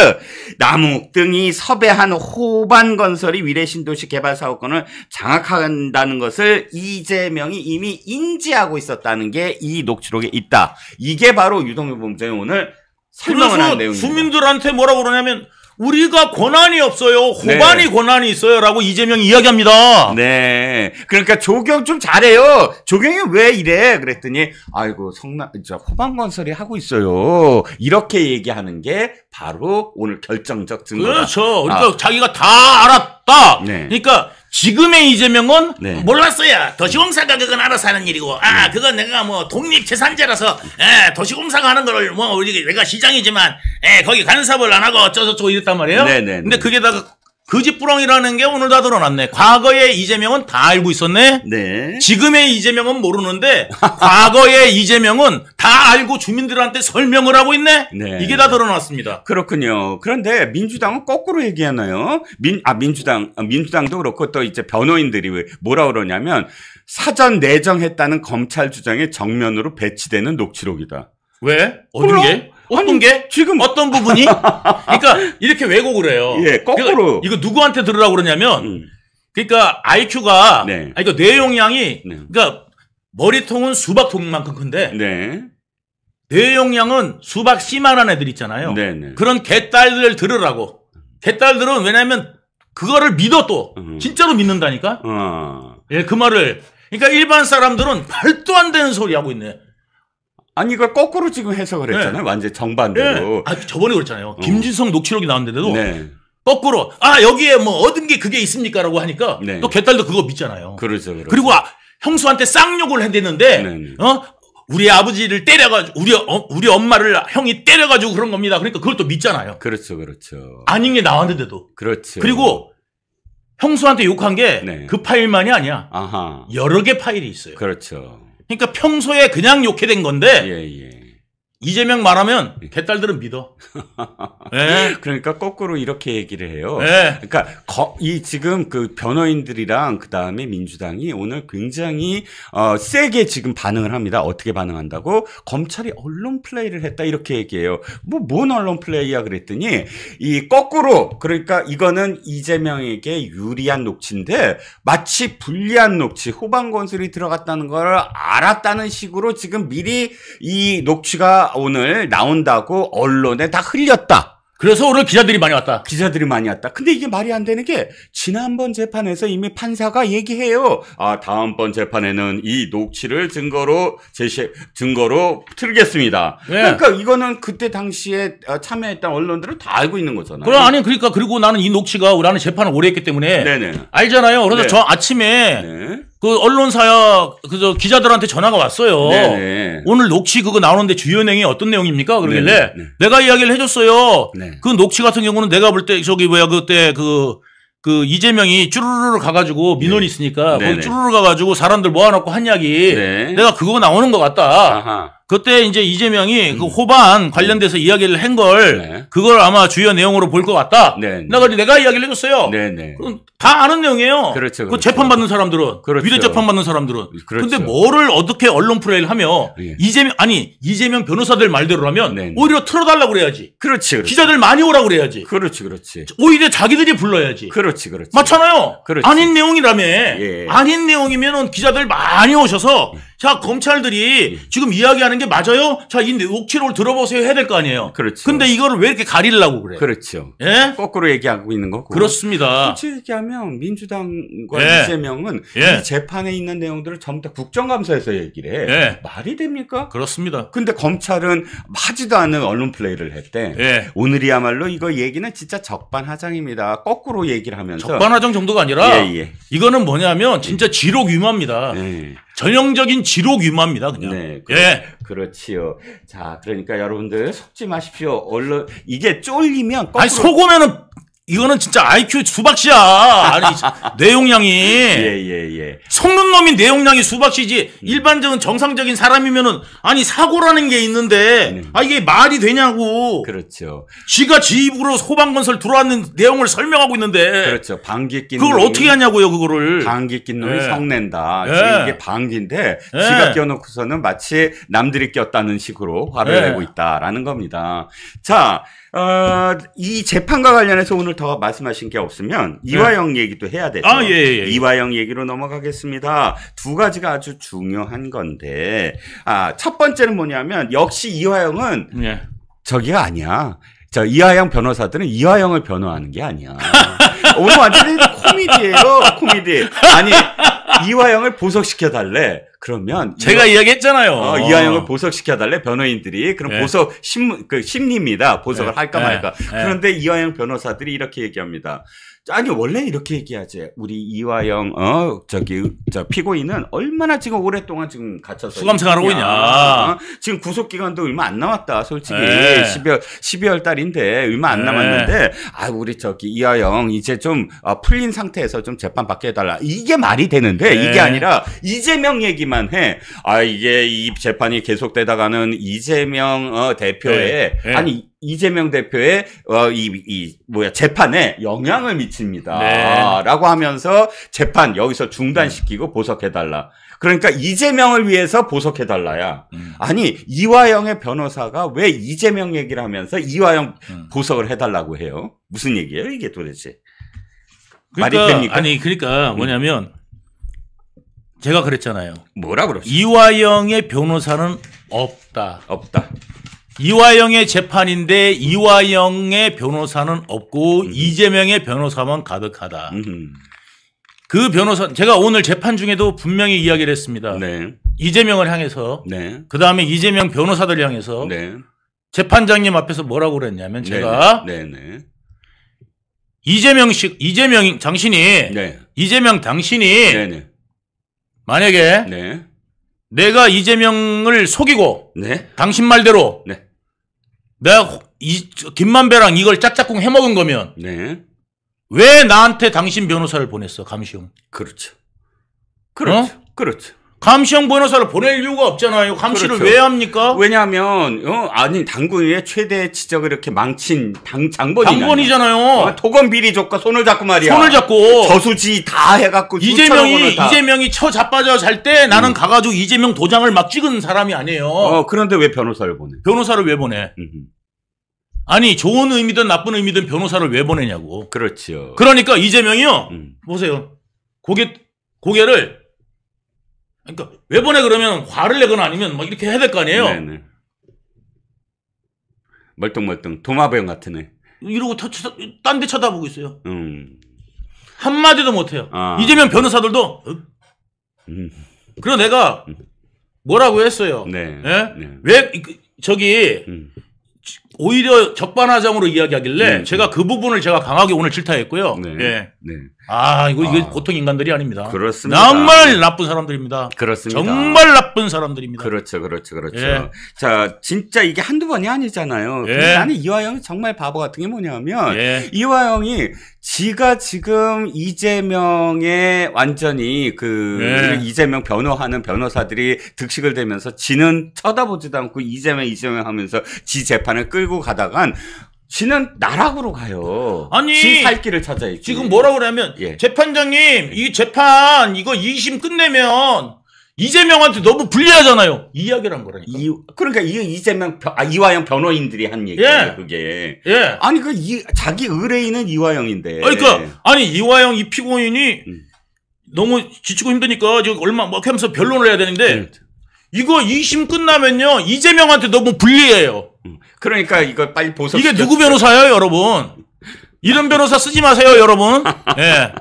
나무 등이 섭외한 후반 건설이 위례 신도시 개발 사업권을 장악한다는 것을 이재명이 이미 인지하고 있었다는 게 이 녹취록에 있다. 이게 바로 유동규 범죄 오늘 설명을 한 내용입니다. 주민들한테 뭐라고 그러냐면 우리가 권한이 없어요. 호반이 네. 권한이 있어요라고 이재명이 이야기합니다. 네. 그러니까 조경 좀 잘해요. 조경이 왜 이래? 그랬더니 아이고 성남 저 호반 건설이 하고 있어요. 이렇게 얘기하는 게 바로 오늘 결정적 증거다. 그렇죠. 그러니까 아. 자기가 다 알았다. 네. 그러니까 지금의 이재명은 네. 몰랐어요. 도시공사 가격은 음. 알아서 하는 일이고, 아, 음. 그건 내가 뭐독립재산제라서 에, 예, 도시공사가 하는 거를 뭐, 우리, 내가 시장이지만, 에, 예, 거기 간섭을 안 하고 어쩌저쩌고 이랬단 말이에요. 네네. 네, 네. 근데 그게다 거짓부렁이라는 그 게 오늘 다 드러났네. 과거의 이재명은 다 알고 있었네. 네. 지금의 이재명은 모르는데 과거의 이재명은 다 알고 주민들한테 설명을 하고 있네. 네. 이게 다 드러났습니다. 그렇군요. 그런데 민주당은 거꾸로 얘기하나요? 민, 아 민주당 어, 민주당도 그렇고 또 이제 변호인들이 뭐라 그러냐면 사전 내정했다는 검찰 주장에 정면으로 배치되는 녹취록이다. 왜? 어떤 게? 어떤 게? 지금 어떤 부분이? 그러니까 이렇게 왜곡을 해요. 예, 그러니까 거꾸로. 그러니까 이거 누구한테 들으라고 그러냐면 음. 그러니까 IQ가 네. 아니, 그 뇌용량이 네. 그러니까 머리통은 수박 통만큼 큰데 네. 뇌용량은 수박 씨만한 애들 있잖아요. 네네. 네. 그런 개딸들 들으라고. 개딸들은 왜냐하면 그거를 믿어 또 음. 진짜로 믿는다니까. 어. 예그 말을. 그러니까 일반 사람들은 말도 안 되는 소리 하고 있네. 아니 이걸 거꾸로 지금 해석을 네. 했잖아요. 네. 완전 정반대로. 네. 아 저번에 그랬잖아요. 어. 김진성 녹취록이 나왔는데도 네. 거꾸로 아 여기에 뭐 얻은 게 그게 있습니까라고 하니까 네. 또 개딸도 그거 믿잖아요. 그렇죠. 그렇죠. 그리고 아, 형수한테 쌍욕을 했댔는데 네, 어 우리 아버지를 때려가지고 우리 어, 우리 엄마를 형이 때려가지고 그런 겁니다. 그러니까 그걸 또 믿잖아요. 그렇죠, 그렇죠. 아닌 게 나왔는데도. 그렇죠. 그리고 형수한테 욕한 게 그 파일만이 아니야. 아하. 여러 개 파일이 있어요. 그렇죠. 그러니까 평소에 그냥 욕해 된 건데 예, 예. 이재명 말하면 개딸들은 믿어. 네. 그러니까 거꾸로 이렇게 얘기를 해요. 네. 그러니까 거, 이 지금 그 변호인들이랑 그 다음에 민주당이 오늘 굉장히 어, 세게 지금 반응을 합니다. 어떻게 반응한다고 검찰이 언론 플레이를 했다 이렇게 얘기해요. 뭐 뭔 언론 플레이야 그랬더니 이 거꾸로 그러니까 이거는 이재명에게 유리한 녹취인데 마치 불리한 녹취 호방 건설이 들어갔다는 걸 알았다는 식으로 지금 미리 이 녹취가 오늘 나온다고 언론에 다 흘렸다. 그래서 오늘 기자들이 많이 왔다. 기자들이 많이 왔다. 근데 이게 말이 안 되는 게 지난번 재판에서 이미 판사가 얘기해요. 아 다음번 재판에는 이 녹취를 증거로 제시 증거로 틀겠습니다. 네. 그러니까 이거는 그때 당시에 아, 참여했던 언론들은 다 알고 있는 거잖아요. 그럼 아니 그러니까 그리고 나는 이 녹취가 우 나는 재판을 오래 했기 때문에 네네. 알잖아요. 그래서 네. 저 아침에 네. 그 언론사야 그저 기자들한테 전화가 왔어요. 네네. 네. 오늘 녹취 그거 나오는데 주연 내용이 어떤 내용입니까? 그러길래 네네. 네, 네. 내가 이야기를 해줬어요. 네그 녹취 같은 경우는 내가 볼 때 저기 뭐야 그때 그그 그 이재명이 쭈르르 가가지고 민원 네. 있으니까 거기 쭈르르 가가지고 사람들 모아놓고 한 이야기 네. 내가 그거 나오는 것 같다. 아하. 그때 이제 이재명이 음. 그 호반 음. 관련돼서 이야기를 한걸 네. 그걸 아마 주요 내용으로 볼 것 같다. 네. 내가 네. 내가 이야기를 해줬어요. 네네. 네. 다 아는 내용이에요. 그렇죠. 그 그렇죠. 재판 받는 사람들은 그렇죠. 위대 재판 받는 사람들은. 그렇죠. 근데 뭐를 어떻게 언론 플레이를 하며 예. 이재명 아니 이재명 변호사들 말대로라면 네네. 오히려 틀어달라고 그래야지. 그렇지, 그렇지. 기자들 많이 오라고 그래야지. 그렇지 그렇지. 오히려 자기들이 불러야지. 그렇지 그렇지. 맞잖아요. 그렇지. 아닌 내용이라며. 예. 아닌 내용이면은 기자들 많이 오셔서. 예. 자 검찰들이 예. 지금 이야기하는 게 맞아요? 자이 녹취록을 네, 들어보세요 해야 될 거 아니에요. 그렇죠. 근데 이거를 왜 이렇게 가리려고 그래? 그렇죠. 예? 거꾸로 얘기하고 있는 거고. 그렇습니다. 솔직히 얘기하면 민주당과 예. 이재명은 예. 이 재판에 있는 내용들을 전부 다 국정감사에서 얘기를 해. 예. 말이 됩니까? 그렇습니다. 근데 검찰은 하지도 않은 언론 플레이를 했대. 예. 오늘이야말로 이거 얘기는 진짜 적반하장입니다. 거꾸로 얘기를 하면서 적반하장 정도가 아니라 예, 예. 이거는 뭐냐면 진짜 예. 지록 위마입니다. 예. 전형적인 지록 유마입니다, 그냥. 네. 그, 예. 그렇지요. 자, 그러니까 여러분들 속지 마십시오. 얼른 이게 쫄리면 거꾸로 아니 속으면은 이거는 진짜 IQ 수박씨야. 아니 뇌용량이 예예예. 예. 속는 놈이 뇌용량이 수박씨지 일반적인 정상적인 사람이면은 아니 사고라는 게 있는데 음. 아 이게 말이 되냐고. 그렇죠. 지가 지 입으로 소방건설 들어왔는 내용을 설명하고 있는데. 그렇죠. 방귀 낀. 그걸 어떻게 하냐고요 그거를. 방귀 낀 놈이 예. 성낸다. 예. 지 이게 방귀인데 예. 지가 껴놓고서는 마치 남들이 꼈다는 식으로 화를 내고 있다라는 겁니다. 자. 어, 이 재판과 관련해서 오늘 더 말씀하신 게 없으면 네. 이화영 얘기도 해야 되죠. 아, 예, 예, 예. 이화영 얘기로 넘어가겠습니다. 두 가지가 아주 중요한 건데, 아, 첫 번째는 뭐냐면 역시 이화영은 예. 저기가 아니야. 저 이화영 변호사들은 이화영을 변호하는 게 아니야. 오늘 완전히 코미디예요, 코미디. 아니 이화영을 보석시켜 달래. 그러면 제가 이화, 이야기했잖아요. 어, 이화영을 보석시켜 달래 변호인들이 그럼 네. 보석 심그 심리입니다. 보석을 네. 할까 네. 말까. 네. 그런데 이화영 변호사들이 이렇게 얘기합니다. 아니 원래 이렇게 얘기하지. 우리 이화영 어 저기 저 피고인은 얼마나 지금 오랫동안 지금 갇혀서 수감생활 하고 있냐. 어? 지금 구속 기간도 얼마 안 남았다. 솔직히 에. 12월 12월 달인데 얼마 안 에. 네. 남았는데 아 우리 저기 이화영 이제 좀 어, 풀린 상태에서 좀 재판 받게 해달라. 이게 말이 되는데 에. 네. 이게 아니라 이재명 얘기만 해. 아 이게 이 재판이 계속되다가는 이재명 어, 대표의 네. 아니 이재명 대표의 어, 이, 이 뭐야 재판에 영향을 미칩니다라고 네. 하면서 재판 여기서 중단시키고 보석해달라. 그러니까 이재명을 위해서 보석해달라야. 음. 아니 이화영의 변호사가 왜 이재명 얘기를 하면서 이화영 음. 보석을 해달라고 해요? 무슨 얘기예요 이게 도대체? 그러니까, 말이 됩니까? 아니 그러니까 음. 뭐냐면 제가 그랬잖아요. 뭐라 그러죠? 이화영의 변호사는 없다. 없다. 이화영의 재판인데 이화영의 변호사는 없고 이재명의 변호사만 가득하다. 그 변호사 제가 오늘 재판 중에도 분명히 이야기를 했습니다. 네. 이재명을 향해서 네. 그 다음에 이재명 변호사들 향해서 네. 재판장님 앞에서 뭐라고 그랬냐면 제가 네, 네. 네, 이재명 씨 이재명 당신이 이재명 당신이 만약에 내가 이재명을 속이고 네? 당신 말대로 네. 내가 이, 김만배랑 이걸 짝짝꿍 해먹은 거면 네. 왜 나한테 당신 변호사를 보냈어 감시용? 그렇죠. 그렇죠. 어? 그렇죠. 감시형 변호사를 보낼 이유가 없잖아요. 감시를 그렇죠. 왜 합니까? 왜냐하면 어, 아니 당군의 최대 지적을 이렇게 망친 당 장본이 장본이잖아요. 어, 토건 비리 조과 손을 잡고 말이야. 손을 잡고 저수지 다 해갖고 이재명이 이재명이 처 자빠져 잘 때 나는 음. 가가지고 이재명 도장을 막 찍은 사람이 아니에요. 어 그런데 왜 변호사를 보내? 변호사를 왜 보내? 아니 좋은 의미든 나쁜 의미든 변호사를 왜 보내냐고. 그렇죠. 그러니까 이재명이요. 음. 보세요. 고개 고개를 그러니까 왜 보내 그러면 화를 내거나 아니면 막 이렇게 해야 될 거 아니에요. 네네. 멀뚱멀뚱 도마뱀 같은 애. 이러고 딴 데 쳐다보고 있어요. 음. 한마디도 못해요. 아. 이재명 변호사들도 어? 음. 그럼 내가 음. 뭐라고 했어요. 네. 네? 네. 왜 그, 저기 음. 오히려 적반하장으로 이야기하길래 네. 제가 그 부분을 제가 강하게 오늘 질타했고요. 네. 예. 네. 아, 이거, 이거 아. 보통 인간들이 아닙니다. 그렇습니다. 정말 나쁜 사람들입니다. 그렇습니다. 정말 나쁜 사람들입니다. 그렇죠, 그렇죠, 그렇죠. 예. 자, 진짜 이게 한두 번이 아니잖아요. 예. 근데 나는 이화영이 정말 바보 같은 게 뭐냐면, 예. 이화영이 지가 지금 이재명의 완전히 그 예. 이재명 변호하는 변호사들이 득식을 되면서 지는 쳐다보지도 않고 이재명 이재명 하면서 지 재판을 끌고 가다간 지는 나락으로 가요. 아니 지살 길을 찾아야지. 지금 뭐라 고 그러냐면 예. 재판장님 이 재판 이거 2심 끝내면 이재명한테 너무 불리하잖아요. 이 이야기를 한 거라니까. 이, 그러니까 이 이재명 아 이화영 변호인들이 한 얘기예요. 예. 그게. 예. 아니 그 이, 자기 의뢰인은 이화영인데. 아니, 그러니까 아니 이화영 이 피고인이 음. 너무 지치고 힘드니까 지금 얼마 막 뭐 하면서 변론을 해야 되는데 음. 이거 2심 끝나면요 이재명한테 너무 불리해요. 그러니까 이걸 빨리 보석. 이게 누구 변호사예요, 여러분? 이런 변호사 쓰지 마세요, 여러분. 예.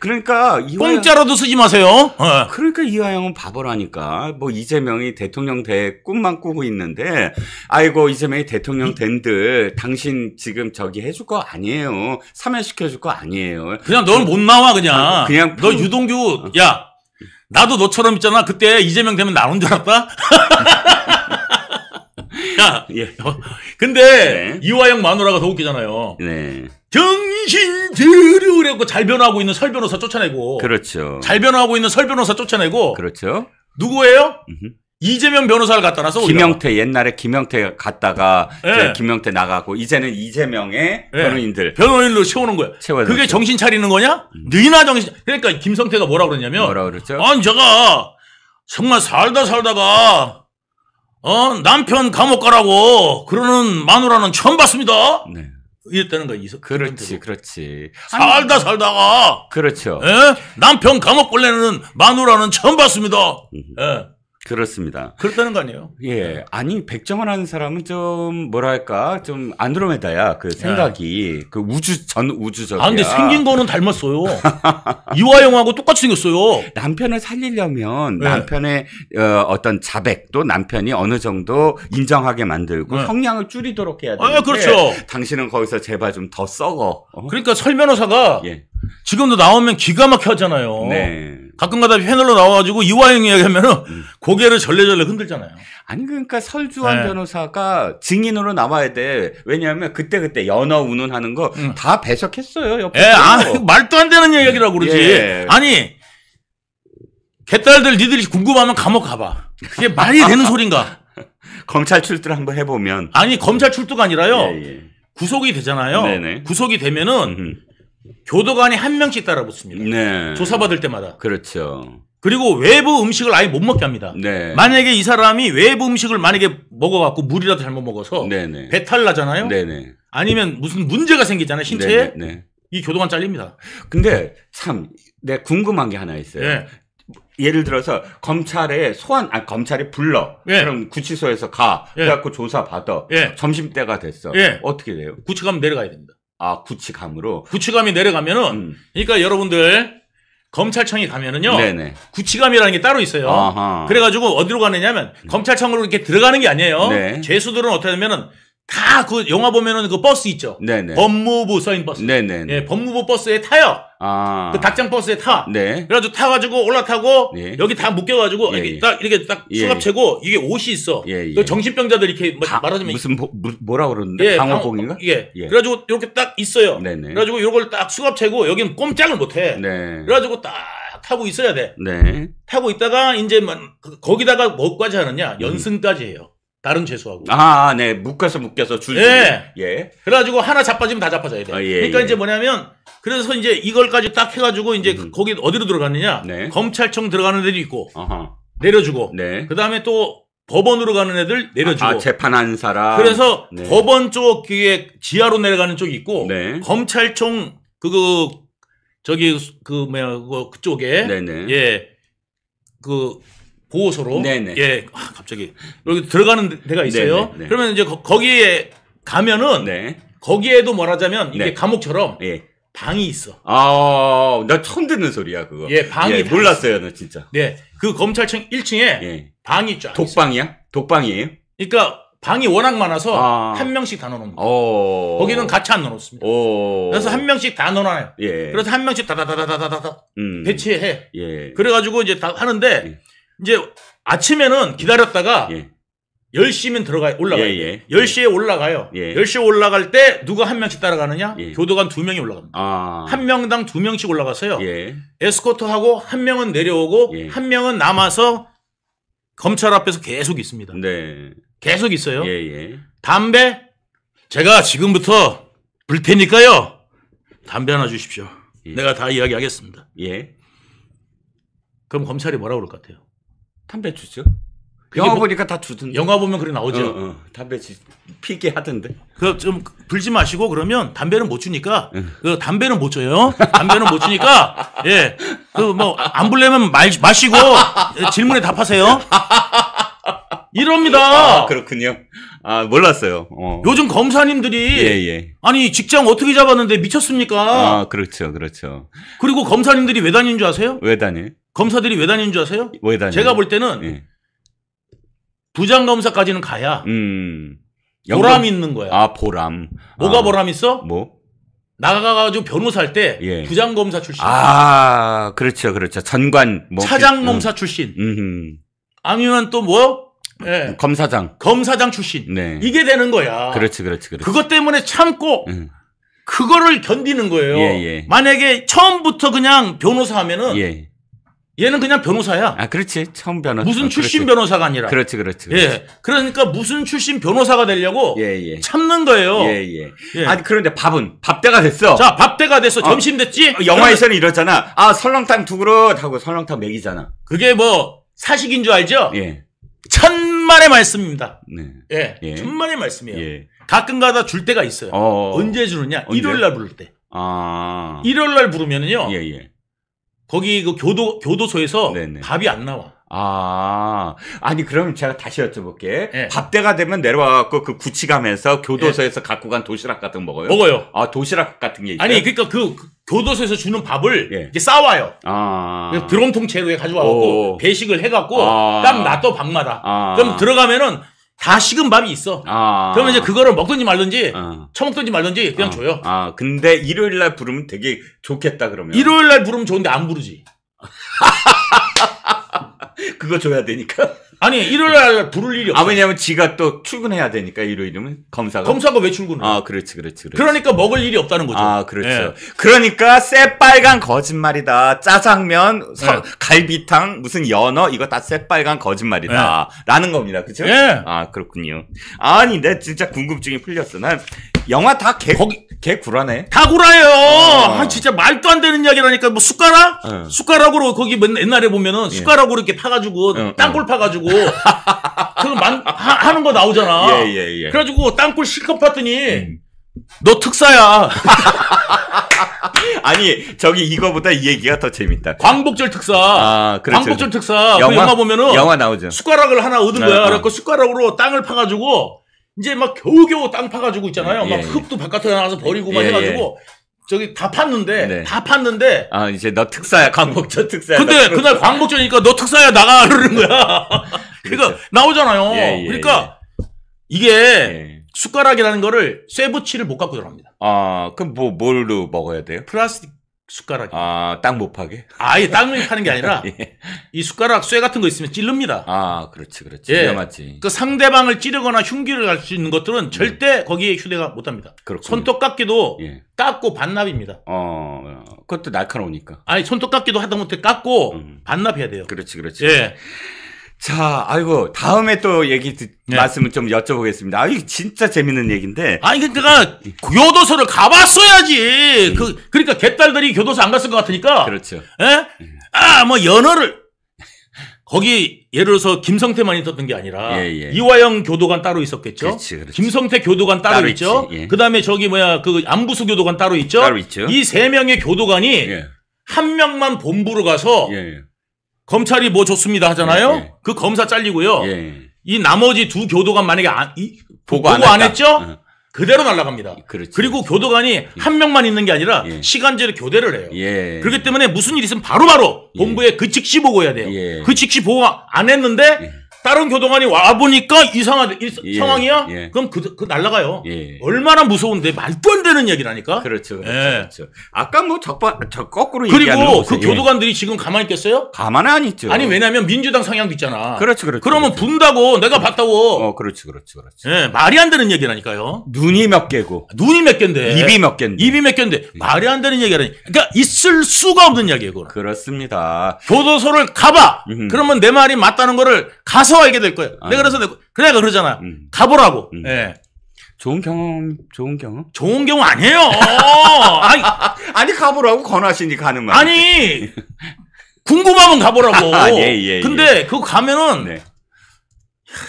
그러니까 공짜로도 쓰지 마세요. 예. 그러니까 이화영은 바보라니까. 뭐 이재명이 대통령 될 꿈만 꾸고 있는데, 아이고 이재명이 대통령 된들 당신 지금 저기 해줄 거 아니에요. 사면시켜줄 거 아니에요. 그냥 넌 못 나와 그냥. 아, 그냥 너 유동규 야 나도 너처럼 있잖아. 그때 이재명 되면 나온 줄 알았다. 야, 예. 어, 근데 네. 이화영 마누라가 더 웃기잖아요. 네. 정신 들으려고 잘변하고 있는 설 변호사 쫓아내고. 그렇죠. 잘변하고 있는 설 변호사 쫓아내고. 그렇죠. 누구예요? 음흠. 이재명 변호사를 갖다 놔서 김영태 옛날에 김영태 갔다가 네. 김영태 나가고 이제는 이재명의 네. 변호인들 변호인으로 채우는 거야. 채워졌죠. 그게 정신 차리는 거냐? 너희나 음. 정신 그러니까 김성태가 뭐라 그러냐면 뭐라 그랬죠? 아니 제가 정말 살다 살다가 어, 남편 감옥 가라고 그러는 마누라는 처음 봤습니다. 네. 이랬다는 거야. 이 그렇지, 그렇지. 살다 살다가. 그렇죠. 예? 남편 감옥 걸레는 마누라는 처음 봤습니다. 음. 예. 그렇습니다. 그렇다는 거 아니에요? 예. 네. 아니, 백정원 하는 사람은 좀, 뭐랄까, 좀 안드로메다야. 그 네. 생각이. 그 우주, 전우주적 아, 근데 생긴 거는 닮았어요. 이화영하고 똑같이 생겼어요. 남편을 살리려면 네. 남편의 어, 어떤 자백도 남편이 어느 정도 인정하게 만들고 네. 성량을 줄이도록 해야 돼. 는 아, 그렇죠. 당신은 거기서 제발 좀 더 썩어. 어? 그러니까 설 변호사가 예. 지금도 나오면 기가 막혀 하잖아요. 네. 가끔가다 패널로 나와가지고 이화영 이야기하면은 음. 고개를 절레절레 흔들잖아요. 아니 그러니까 설주환 네. 변호사가 증인으로 나와야 돼. 왜냐하면 그때 그때 연어 운운하는 거다 음. 배석했어요. 옆에. 예, 아, 말도 안 되는 이야기라고 그러지. 예. 아니 개딸들 니들이 궁금하면 감옥 가봐. 그게 말이 되는 소린가? 검찰 출두를 한번 해보면 아니 검찰 출두가 아니라요. 예, 예. 구속이 되잖아요. 네네. 구속이 되면은 음 교도관이 한 명씩 따라붙습니다. 네. 조사받을 때마다. 그렇죠. 그리고 외부 음식을 아예 못 먹게 합니다. 네. 만약에 이 사람이 외부 음식을 만약에 먹어갖고 물이라도 잘못 먹어서 네네. 네. 배탈 나잖아요. 네네. 네. 아니면 무슨 문제가 생기잖아요 신체에. 네네. 네, 이 교도관 잘립니다. 근데 참 내 궁금한 게 하나 있어요. 네. 예를 들어서 검찰에 소환 아 검찰에 불러 예. 그럼 구치소에서 가 예. 그래갖고 조사 받아 예. 점심 때가 됐어 예. 어떻게 돼요? 구치가면 내려가야 됩니다. 아 구치감으로 구치감이 내려가면은 음. 그러니까 여러분들 검찰청에 가면은요 네네. 구치감이라는 게 따로 있어요. 아하. 그래가지고 어디로 가느냐면 검찰청으로 이렇게 들어가는 게 아니에요. 네. 죄수들은 어떻게 하면은 다그 영화 보면은 그 버스 있죠. 네네. 법무부 서인 버스. 네네. 예, 법무부 버스에 타요. 아. 그 닭장 버스에 타. 네. 그래가지고 타가지고 올라타고 예. 여기 다 묶여가지고 예, 이렇게 예. 딱 이렇게 딱 예, 수갑 예. 채고 이게 옷이 있어. 예, 그 정신병자들 이렇게 다, 말하자면 무슨 뭐, 뭐라 그러는데 방어봉인가? 예. 그래가지고 이렇게 딱 있어요. 네네. 그래가지고 요걸 딱 수갑 채고 여기는 꼼짝을 못해. 네. 그래가지고 딱 타고 있어야 돼. 네. 타고 있다가 이제 막 그 거기다가 뭐까지 하느냐 음. 연승까지 해요. 다른 죄수하고 아, 네. 묶어서 묶여서 줄. 예. 예. 그래가지고 하나 자빠지면 다 자빠져야 돼. 아, 예, 그러니까 예. 이제 뭐냐면, 그래서 이제 이걸까지 딱 해가지고 이제 음. 거기 어디로 들어갔느냐. 네. 검찰청 들어가는 애들이 있고. 아하. 내려주고. 네. 그 다음에 또 법원으로 가는 애들 내려주고. 아, 아, 재판한 사람. 그래서 네. 법원 쪽에 지하로 내려가는 쪽이 있고. 네. 검찰청 그거 그, 저기 그 뭐야 그 그쪽에. 네네. 네. 예. 그 보호소로 네네. 예 아, 갑자기 여기 들어가는 데가 있어요. 네네. 네. 그러면 이제 거, 기에 가면은 네. 거기에도 말하자면 이게 네. 감옥처럼 예. 방이 있어. 아, 나 처음 듣는 소리야 그거. 예, 방이 예, 몰랐어요, 있나 진짜. 네, 그 검찰청 1층에 예. 방이 쫙. 독방이야? 있어. 독방이에요? 그러니까 방이 워낙 많아서 아. 한 명씩 다 넣어놓습니다. 는 오. 거기는 같이 안 넣어놓습니다. 오. 어. 그래서 한 명씩 다 넣어놔요. 예. 그래서 한 명씩 다다다다다다 다 음. 배치해. 예. 그래가지고 이제 다 하는데. 예. 이제 아침에는 기다렸다가 예. 10시면 들어가 요 올라가요. 예, 예. 10시에 예. 올라가요. 예. 10시에 올라갈 때 누가 한 명씩 따라가느냐? 예. 교도관 두 명이 올라갑니다. 아. 한 명당 두 명씩 올라가서요. 예. 에스코트하고 한 명은 내려오고 예. 한 명은 남아서 검찰 앞에서 계속 있습니다. 네. 계속 있어요. 예예. 예. 담배 제가 지금부터 불 테니까요. 담배 하나 주십시오. 예. 내가 다 이야기하겠습니다. 예. 그럼 검찰이 뭐라고 그럴 것 같아요? 담배 주죠. 영화 뭐, 보니까 다 주던데. 영화 보면 그래 나오죠. 어, 어. 담배 피게 하던데. 그 좀 불지 마시고 그러면 담배는 못 주니까 응. 그 담배는 못 줘요. 담배는 못 주니까 예. 그 뭐 안 불려면 말 마시고 질문에 답하세요. 이럽니다. 아, 그렇군요. 아, 몰랐어요. 어. 요즘 검사님들이 예, 예. 아니, 직장 어떻게 잡았는데 미쳤습니까? 아, 그렇죠. 그렇죠. 그리고 검사님들이 왜 다니는 줄 아세요? 왜 다니? 검사들이 왜 다니는 줄 아세요? 왜 다녀요? 제가 볼 때는 예. 부장 검사까지는 가야 음. 보람 있는 거야. 아 보람. 뭐가 아. 보람 있어? 뭐? 나가가지고 변호사 할때 예. 부장 검사 출신. 아 그렇죠, 그렇죠. 전관 뭐 차장 검사 음. 출신. 음흠. 아니면 또 뭐? 예. 검사장. 검사장 출신. 네. 이게 되는 거야. 그렇지, 그렇지, 그렇지. 그것 때문에 참고 음. 그거를 견디는 거예요. 예, 예, 만약에 처음부터 그냥 변호사 하면은 예. 얘는 그냥 변호사야. 아, 그렇지. 처음 변호사. 무슨 아, 출신 그렇지. 변호사가 아니라. 그렇지, 그렇지, 예. 그렇지. 예. 그러니까 무슨 출신 변호사가 되려고 예, 예. 참는 거예요. 예, 예, 예. 아니, 그런데 밥은 밥대가 됐어. 자, 밥대가 됐어. 어. 점심 됐지? 어, 영화에서는 이렇잖아. 아, 설렁탕 두 그릇 하고 설렁탕 먹이잖아. 그게 뭐 사식인 줄 알죠? 예. 천만의 말씀입니다. 네. 예. 예. 천만의 말씀이에요. 예. 가끔가다 줄 때가 있어요. 어어. 언제 주느냐? 일요일 날 부를 때. 아. 일요일 날 부르면은요. 예, 예. 거기 그 교도 교도소에서 네네. 밥이 안 나와. 아, 아니 그러면 제가 다시 여쭤볼게. 예. 밥때가 되면 내려와갖고 그 구치감에서 교도소에서 갖고 간 도시락 같은 거 먹어요? 먹어요. 아 도시락 같은 게 있어요? 아니 그러니까 그 교도소에서 주는 밥을 예. 이제 싸와요. 아, 드럼통째로 가져와갖고 배식을 해갖고 아. 딱 놔둬 방마다. 아. 그럼 들어가면은 다 식은 밥이 있어. 아. 그러면 이제 그거를 먹든지 말든지 아. 처먹든지 말든지 그냥 아. 줘요. 아 근데 일요일 날 부르면 되게 좋겠다 그러면. 일요일 날 부르면 좋은데 안 부르지. 그거 줘야 되니까. 아니 일요일 날 부를 일이 없어. 아 왜냐면 지가 또 출근해야 되니까 일요일이면 검사가. 검사가 왜 출근을? 아 그렇지 그렇지 그렇지. 그러니까 먹을 일이 없다는 거죠. 아 그렇죠. 예. 그러니까 새빨간 거짓말이다. 짜장면, 서, 예. 갈비탕, 무슨 연어 이거 다 새빨간 거짓말이다라는 예. 겁니다. 그렇죠? 예. 아 그렇군요. 아니 내 진짜 궁금증이 풀렸어. 난 영화 다 개, 거기- 개 구라네. 다 구라예요. 어. 아, 진짜 말도 안 되는 이야기라니까 뭐 숟가락? 어. 숟가락으로 거기 맨- 옛날에 보면은 예. 숟가락으로 이렇게 파가지고 어, 땅굴 파가지고 그거 만 하, 하는 거 나오잖아. 예, 예, 예. 그래가지고 땅굴 실컷 팠더니 음. 너 특사야. 아니, 저기 이거보다 이 얘기가 더 재밌다. 광복절 특사. 아, 그렇죠. 광복절 그렇죠. 특사. 그 영화, 그 영화 보면은 영화 나오죠. 숟가락을 하나 얻은 어, 거야. 어. 그래서 숟가락으로 땅을 파가지고 이제 막 겨우겨우 땅 파가지고 있잖아요. 예, 막 예. 흙도 바깥에 나가서 버리고 막 예, 예. 해가지고 저기 다 팠는데 네. 다 팠는데 아 이제 너 특사야 광복절 특사야. 근데 너 그날 광복절이니까 너 특사야 나가 그러는 거야. 그러니까 그렇죠. 나오잖아요. 그러니까 이게 숟가락이라는 거를 쇠붙이를 못 갖고 들어갑니다. 아 그럼 뭐 뭘로 먹어야 돼요? 플라스틱 숟가락이. 아, 땅 못 파게? 아예 땅을 파는 게 아니라 예. 이 숟가락 쇠 같은 거 있으면 찌릅니다. 아, 그렇지, 그렇지. 예. 위험하지. 그 상대방을 찌르거나 흉기를 갈 수 있는 것들은 음. 절대 거기에 휴대가 못 합니다. 그렇군요. 손톱깎이도 예. 깎고 반납입니다. 어, 그것도 날카로우니까. 아니, 손톱깎이도 하다못해 깎고 음. 반납해야 돼요. 그렇지, 그렇지. 예. 자, 아이고 다음에 또 얘기 듣, 네. 말씀을 좀 여쭤보겠습니다. 아, 이게 진짜 재밌는 얘기인데. 아니 그러니까 교도소를 가봤어야지. 음. 그 그러니까 개딸들이 교도소 안 갔을 것 같으니까. 그렇죠. 예? 아 뭐 연어를 거기 예를 들어서 김성태만 있었던 게 아니라 예, 예. 이화영 교도관 따로 있었겠죠. 그렇지, 그렇지. 김성태 교도관 따로, 따로 있죠. 예. 그다음에 저기 뭐야 그 안부수 교도관 따로 있죠. 따로 있죠. 이 세 명의 교도관이 예. 한 명만 본부로 가서. 예, 예. 검찰이 뭐 좋습니다 하잖아요. 예, 예. 그 검사 잘리고요. 예. 이 나머지 두 교도관 만약에 안, 아, 이, 보고, 보고 안, 안 했죠? 어. 그대로 날라갑니다. 그렇지. 그리고 교도관이 예. 한 명만 있는 게 아니라 예. 시간제로 교대를 해요. 예. 그렇기 때문에 무슨 일이 있으면 바로바로 바로 예. 본부에 그 즉시 보고해야 돼요. 예. 그 즉시 보고 안 했는데 다른 교도관이 와 보니까 이상한 예, 상황이야. 예. 그럼 그, 그 날라가요. 예. 얼마나 무서운데 말도 안 되는 얘기라니까. 그렇죠, 그렇죠. 예. 그렇죠. 아까 뭐 적반 저 거꾸로 얘기하는 그리고 그 예. 교도관들이 지금 가만히 있겠어요? 가만히 안 있죠. 아니 왜냐하면 민주당 성향도 있잖아. 그렇죠, 그렇죠. 그러면 그렇죠. 분다고 내가 봤다고. 어, 그렇죠, 그렇죠, 그렇죠. 예, 말이 안 되는 얘기라니까요. 눈이 몇 개고. 눈이 몇 개인데. 입이 몇 개인데. 입이 몇 개인데 말이 안 되는 얘기라니. 그러니까 있을 수가 없는 이야기예요. 그 그렇습니다. 교도소를 가봐. 음. 그러면 내 말이 맞다는 거를 가서 가서 알게 될 거예요. 내가 네, 그래서 내가 그래 그러잖아. 음. 가보라고. 음. 예. 좋은 경험, 좋은 경험? 좋은 경우 아니에요. 아니, 아니 가보라고 권하시니 가는 말. 아니 궁금하면 가보라고. 아, 예, 예, 예. 근데 그거 가면은 네.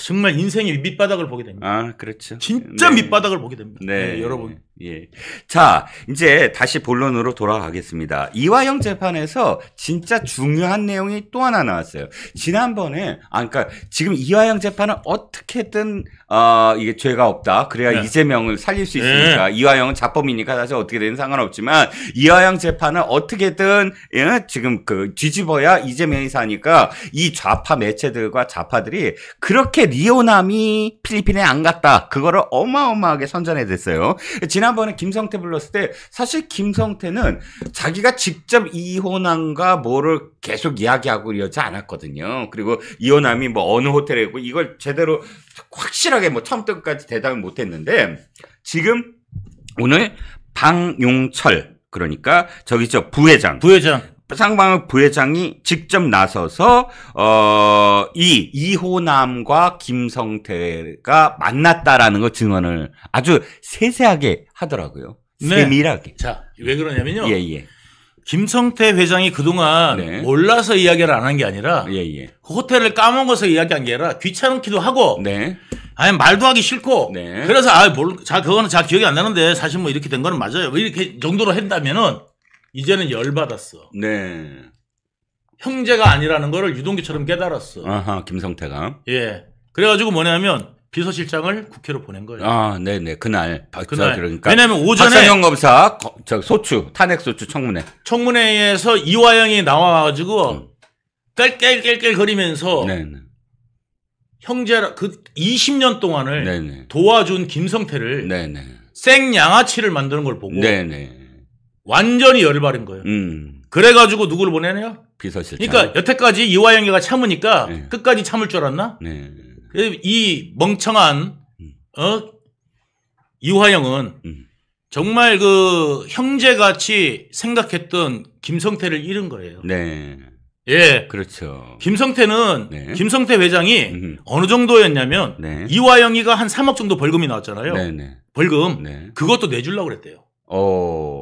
정말 인생의 밑바닥을 보게 됩니다. 아, 그렇죠. 진짜 네. 밑바닥을 보게 됩니다. 네, 네 여러분. 예. 자, 이제 다시 본론으로 돌아가겠습니다. 이화영 재판에서 진짜 중요한 내용이 또 하나 나왔어요. 지난번에, 아, 그러니까 지금 이화영 재판은 어떻게든, 어, 이게 죄가 없다. 그래야 네. 이재명을 살릴 수 있으니까. 네. 이화영은 자범이니까 사실 어떻게 되는 상관없지만, 이화영 재판은 어떻게든, 예, 지금 그 뒤집어야 이재명이 사니까 이 좌파 매체들과 좌파들이 그렇게 리오남이 필리핀에 안 갔다. 그거를 어마어마하게 선전해 댔어요. 지난번에 김성태 불렀을 때 사실 김성태는 자기가 직접 이혼한가 뭐를 계속 이야기하고 이러지 않았거든요. 그리고 이혼함이 뭐 어느 호텔에 있고 이걸 제대로 확실하게 뭐 처음부터까지 대답을 못했는데 지금 오늘 방용철 그러니까 저기 저 부회장 부회장 쌍방울 부회장이 직접 나서서 어, 이 이호남과 김성태가 만났다라는 걸 증언을 아주 세세하게 하더라고요. 네. 세밀하게. 자, 왜 그러냐면요. 예, 예. 김성태 회장이 그동안 네. 몰라서 이야기를 안 한 게 아니라 예, 예. 그 호텔을 까먹어서 이야기한 게 아니라 귀찮기도 하고 네. 아니 말도 하기 싫고 네. 그래서 아뭘 자 그거는 잘 기억이 안 나는데 사실 뭐 이렇게 된 거는 맞아요. 뭐 이렇게 정도로 했다면은 이제는 열받았어. 네. 형제가 아니라는 거를 유동규처럼 깨달았어. 아하, 김성태가. 예. 그래가지고 뭐냐면 비서실장을 국회로 보낸 거예요. 아, 네네. 네. 그날. 박, 그 그러니까. 왜냐면 오전에. 박상영 검사, 거, 저 소추, 탄핵소추 청문회. 청문회에서 이화영이 나와가지고 음. 깔깔깔깔 거리면서. 네네. 형제라, 그 20년 동안을. 네네. 네. 도와준 김성태를. 네네. 생 양아치를 만드는 걸 보고. 네네. 네. 완전히 열을 바른 거예요. 음. 그래가지고 누구를 보내냐? 비서실장. 그러니까 여태까지 이화영이가 참으니까 네. 끝까지 참을 줄 알았나? 네. 그 이 멍청한 음. 어 이화영은 음. 정말 그 형제같이 생각했던 김성태를 잃은 거예요. 네. 예. 그렇죠. 김성태는 네. 김성태 회장이 음흠. 어느 정도였냐면 네. 이화영이가 한 3억 정도 벌금이 나왔잖아요. 네네. 네. 벌금. 네. 그것도 내주려고 그랬대요. 어.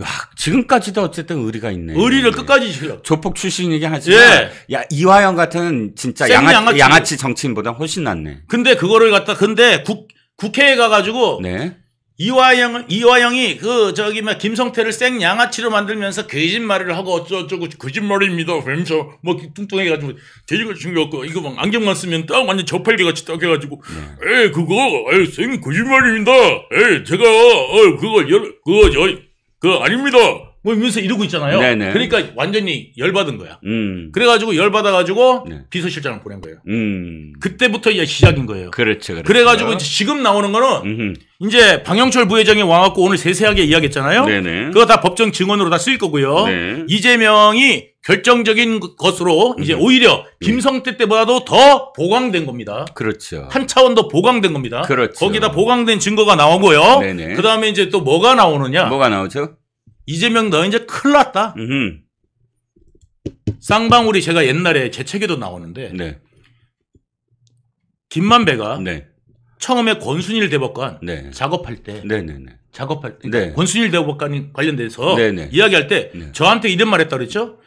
와, 지금까지도 어쨌든 의리가 있네. 의리를 끝까지 실려. 조폭 출신얘기 하지만 예. 야 이화영 같은 진짜 양아, 양아치. 양아치 정치인보다 훨씬 낫네. 근데 그거를 갖다 근데 국 국회에 가가지고 네. 이화영 이화영이 그 저기 막 뭐 김성태를 생 양아치로 만들면서 거짓말을 하고 어쩌고저쩌고 거짓말입니다. 그러서뭐 뚱뚱해 가지고 돼지가 중요하고 이거 막 안경만 쓰면 딱 완전 저팔계 같이 딱 해가지고 네. 에 그거 에 선생님 거짓말입니다. 에 제가 어 그거 여 그거 저그 아닙니다. 뭐 이러면서 이러고 있잖아요. 네네. 그러니까 완전히 열받은 거야. 음. 그래가지고 열받아가지고 네. 비서실장을 보낸 거예요. 음. 그때부터 이제 시작인 거예요. 그렇죠. 그렇죠. 그래가지고 이제 지금 나오는 거는 음흠. 이제 방영철 부회장이 와갖고 오늘 세세하게 이야기했잖아요. 네네. 그거 다 법정 증언으로 다 쓰일 거고요. 네. 이재명이 결정적인 것으로 이제 음. 오히려 음. 김성태 때보다도 더 보강된 겁니다. 그렇죠. 한 차원 더 보강된 겁니다. 그렇죠. 거기다 보강된 증거가 나오고요. 네네. 그 다음에 이제 또 뭐가 나오느냐? 뭐가 나오죠? 이재명 너 이제 큰일 났다. 음 쌍방울이 제가 옛날에 제 책에도 나오는데 네. 김만배가 네. 처음에 권순일 대법관 네. 작업할 때 네네네. 네, 네. 작업할 때 네. 권순일 대법관 관련돼서 네네. 네. 이야기할 때 네. 저한테 이런 말 했다 그랬죠?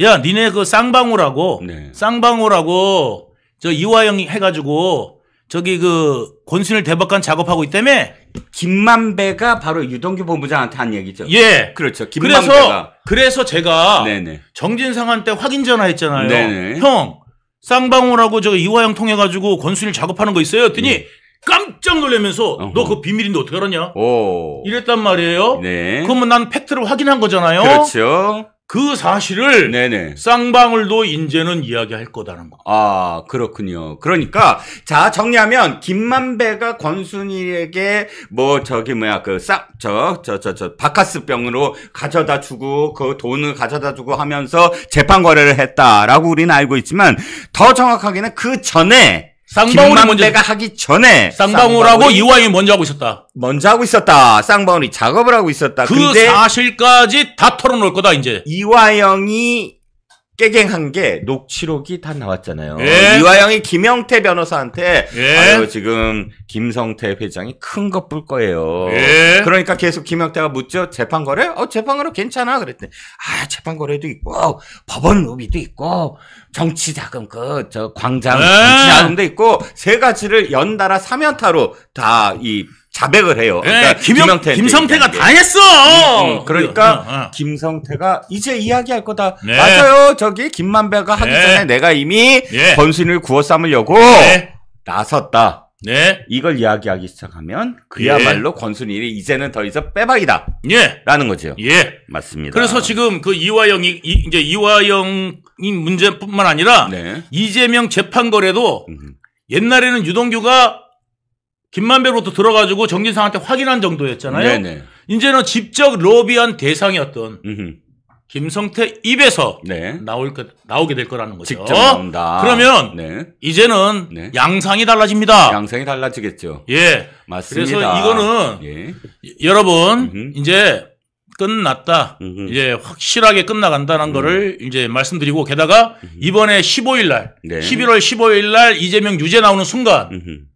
야 니네 그 쌍방울하고 네. 쌍방울하고 저 이화영 해가지고 저기 그 권순일 대법관 작업하고 있다며 김만배가 바로 유동규 본부장한테 한 얘기죠. 예, 그렇죠. 김만배가 그래서 그래서 제가 네네. 네. 정진상한 테 확인 전화했잖아요. 네네. 네. 형 쌍방울하고 저 이화영 통해가지고 권순일 작업하는 거 있어요? 했더니 네. 깜짝 놀라면서 너 그 비밀인데 어떻게 알았냐? 오. 이랬단 말이에요. 네. 그러면 난 팩트를 확인한 거잖아요. 그렇죠. 그 사실을 네네. 쌍방울도 이제는 이야기할 거다는 거. 아 그렇군요. 그러니까 자 정리하면 김만배가 권순일에게 뭐 저기 뭐야 그싹저저 저 저 바카스병으로 가져다 주고 그 돈을 가져다 주고 하면서 재판 거래를 했다라고 우리는 알고 있지만 더 정확하게는 그 전에 쌍방울이 먼저 김만배가 하기 전에 쌍방울하고 이화영이 먼저 하고 있었다. 먼저 하고 있었다. 쌍방울이 작업을 하고 있었다. 그 근데 사실까지 다 털어놓을 거다 이제. 이화영이 깨갱한 게 녹취록이 다 나왔잖아요. 예. 이화영이 김영태 변호사한테 예. 아유, 지금 김성태 회장이 큰거뿔 거예요. 예. 그러니까 계속 김영태가 묻죠. 재판 거래? 어 재판 거래 괜찮아 그랬더니 아 재판 거래도 있고 법원 로비도 있고 정치 자금 그 저 광장 예. 정치 자금도 있고 세 가지를 연달아 3연타로 다이 자백을 해요. 예, 그러니까 김영, 김성태가 다 했어. 음, 음, 그러니까 어, 어, 어. 김성태가 이제 이야기할 거다. 네. 맞아요. 저기 김만배가 하기 네. 전에 내가 이미 예. 권순일 구워 삼으려고 네. 나섰다. 네. 이걸 이야기하기 시작하면 그야말로 예. 권순일이 이제는 더 이상 빼박이다. 예. 라는 거죠. 예. 맞습니다. 그래서 지금 그 이화영이 이, 이제 이화영이 문제뿐만 아니라 네. 이재명 재판 거래도 음. 옛날에는 유동규가 김만배로부터 들어가지고 정진상한테 확인한 정도였잖아요. 네네. 이제는 직접 로비한 대상이었던 음흠. 김성태 입에서 네. 나올 것, 나오게 될 거라는 거죠. 직접 나온다. 그러면 네. 이제는 네. 양상이 달라집니다. 양상이 달라지겠죠. 예, 맞습니다. 그래서 이거는 예. 여러분 음흠. 이제 끝났다. 음흠. 이제 확실하게 끝나간다는 음. 거를 이제 말씀드리고 게다가 음흠. 이번에 15일 날, 11월 15일 날 이재명 유죄 나오는 순간.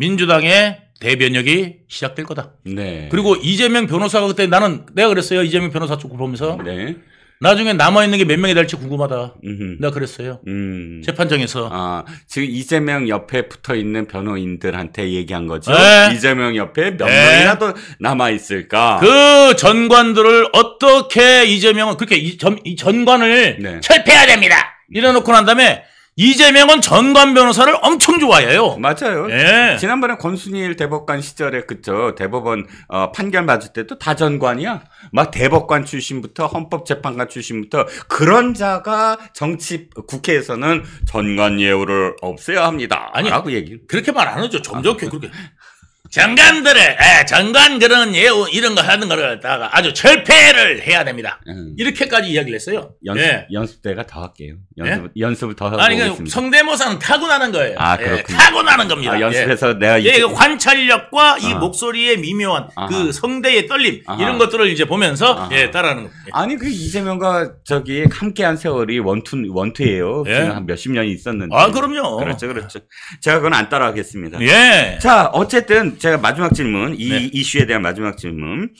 민주당의 대변혁이 시작될 거다. 네. 그리고 이재명 변호사가 그때 나는 내가 그랬어요. 이재명 변호사 쪽을 보면서 네. 나중에 남아 있는 게 몇 명이 될지 궁금하다. 음흠. 내가 그랬어요. 음. 재판정에서. 아, 지금 이재명 옆에 붙어 있는 변호인들한테 얘기한 거죠. 에? 네. 이재명 옆에 몇 에? 네. 명이라도 남아 있을까? 그 전관들을 어떻게 이재명은 그렇게 이, 전, 이 전관을 네. 철폐해야 됩니다. 이래 놓고 난 다음에 이재명은 전관 변호사를 엄청 좋아해요. 맞아요. 예. 지난번에 권순일 대법관 시절에 그쵸 대법원 어, 판결 맞을 때도 다 전관이야. 막 대법관 출신부터 헌법재판관 출신부터 그런 자가 정치 국회에서는 전관 예우를 없애야 합니다. 아니라고 얘기. 그렇게 말 안 하죠. 점점게 아, 그렇게 장관들의 예, 정관 그런 예우 이런 거 하는 거를 다가 아주 철폐를 해야 됩니다. 음. 이렇게까지 이야기를 했어요. 연습 예. 연습 때가 더 할게요. 연습 예? 연습을 더 하고 아니 그 있습니다. 성대모사는 타고나는 거예요. 아, 예, 타고나는 겁니다. 아, 예. 연습해서 내가 예, 이게 그 관찰력과 이 아. 목소리의 미묘한 아하. 그 성대의 떨림 아하. 이런 것들을 이제 보면서 아하. 예, 따라하는 겁니다. 예. 아니 그 이재명과 저기 함께한 세월이 원투 원투예요. 예. 지금 한 몇십 년이 있었는데. 아, 그럼요. 그렇죠, 그렇죠. 제가 그건 안 따라하겠습니다. 예. 자, 어쨌든 제가 마지막 질문 이 네. 이슈에 대한 마지막 질문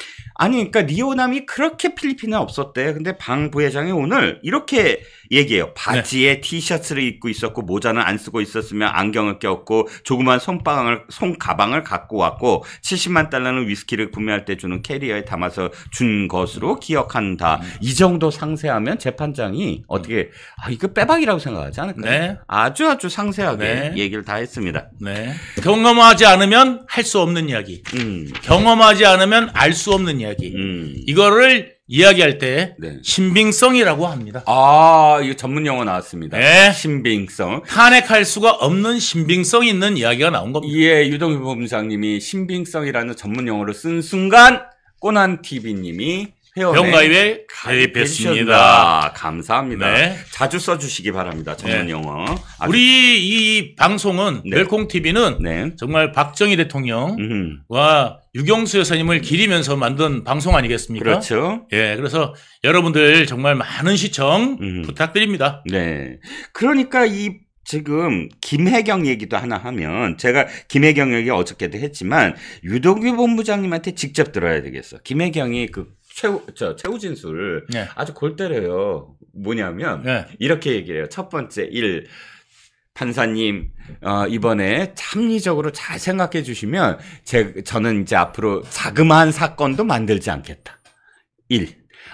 아니 그러니까 리오남이 그렇게 필리핀은 없었대. 근데 방 부회장이 오늘 이렇게 얘기해요. 네. 바지에 네. 티셔츠를 입고 있었고 모자는 안 쓰고 있었으면 안경을 꼈고 조그만 손방을 손가방을 갖고 왔고 70만 달러는 위스키를 구매할 때 주는 캐리어에 담아서 준 것으로 기억한다. 음. 이 정도 상세하면 재판장이 어떻게 아 이거 빼박이라고 생각하지 않을까요? 네. 아주 아주 상세하게 네. 얘기를 다 했습니다. 네. 경험하지 않으면 할 수 없는 이야기. 음. 경험하지 않으면 알 수 없는 이야기. 이야기. 음. 이거를 이야기할 때 네. 신빙성이라고 합니다. 아, 이거 전문 용어 나왔습니다. 네. 신빙성. 탄핵할 수가 없는 신빙성 있는 이야기가 나온 겁니다. 예, 유동규 본부장님이 신빙성이라는 전문 용어를 쓴 순간 꼬난 TV님이 회원가입에 가입했습니다. 감사합니다. 네. 자주 써주시기 바랍니다. 전문 네. 영어. 우리 이 방송은 네. 멜콩 TV는 네. 정말 박정희 대통령과 유경수 여사님을 기리면서 만든 방송 아니겠습니까? 그렇죠. 예, 그래서 여러분들 정말 많은 시청 음. 부탁드립니다. 네. 그러니까 이 지금 김혜경 얘기도 하나 하면 제가 김혜경 얘기 어저께도 했지만 유동규 본부장님한테 직접 들어야 되겠어. 김혜경이 그 최우 저 최우진술 네. 아주 골 때려요. 뭐냐면 네. 이렇게 얘기해요. 첫 번째 1. 판사님 어, 이번에 합리적으로 잘 생각해 주시면 제 저는 이제 앞으로 자그마한 사건도 만들지 않겠다. 1.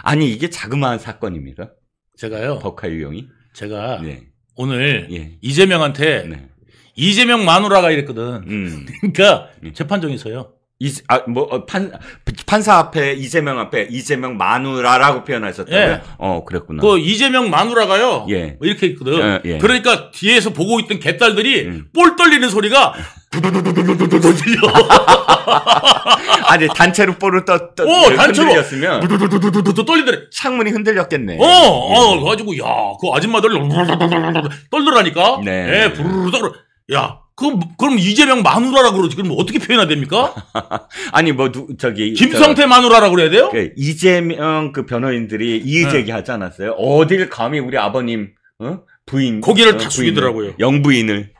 아니 이게 자그마한 사건입니다. 제가요. 법카 유형이 제가 네. 오늘 예. 이재명한테 네. 이재명 마누라가 이랬거든. 음. 그러니까 음. 재판정에서요. 이아뭐 어, 판 판사 앞에 이재명 앞에 이재명 마누라라고 표현하 셨었다고요 예. 어 그랬구나. 그 이재명 마누라가요. 예. 뭐 이렇게 있거든. 예, 예. 그러니까 뒤에서 보고 있던 개딸들이 음. 볼 떨리는 소리가 부두두두두두두 들려. 아니 단체로 볼을 떠, 떠 오, 단체로 흔들렸으면 부두두두두두 떨리더래. 창문이 흔들렸겠네. 어, 어그래 가지고 야 그 아줌마들 떨더라니까. 네. 예, 부르르 떨어. 야 그럼 그럼 이재명 마누라라 고 그러지. 그럼 어떻게 표현해야 됩니까? 아니 뭐 누, 저기 김성태 저, 마누라라 고 그래야 돼요? 그 이재명 그 변호인들이 이의 제기하지 네. 않았어요? 어딜 감히 우리 아버님 어? 부인 고기를 어, 다 죽이더라고요. 영부인을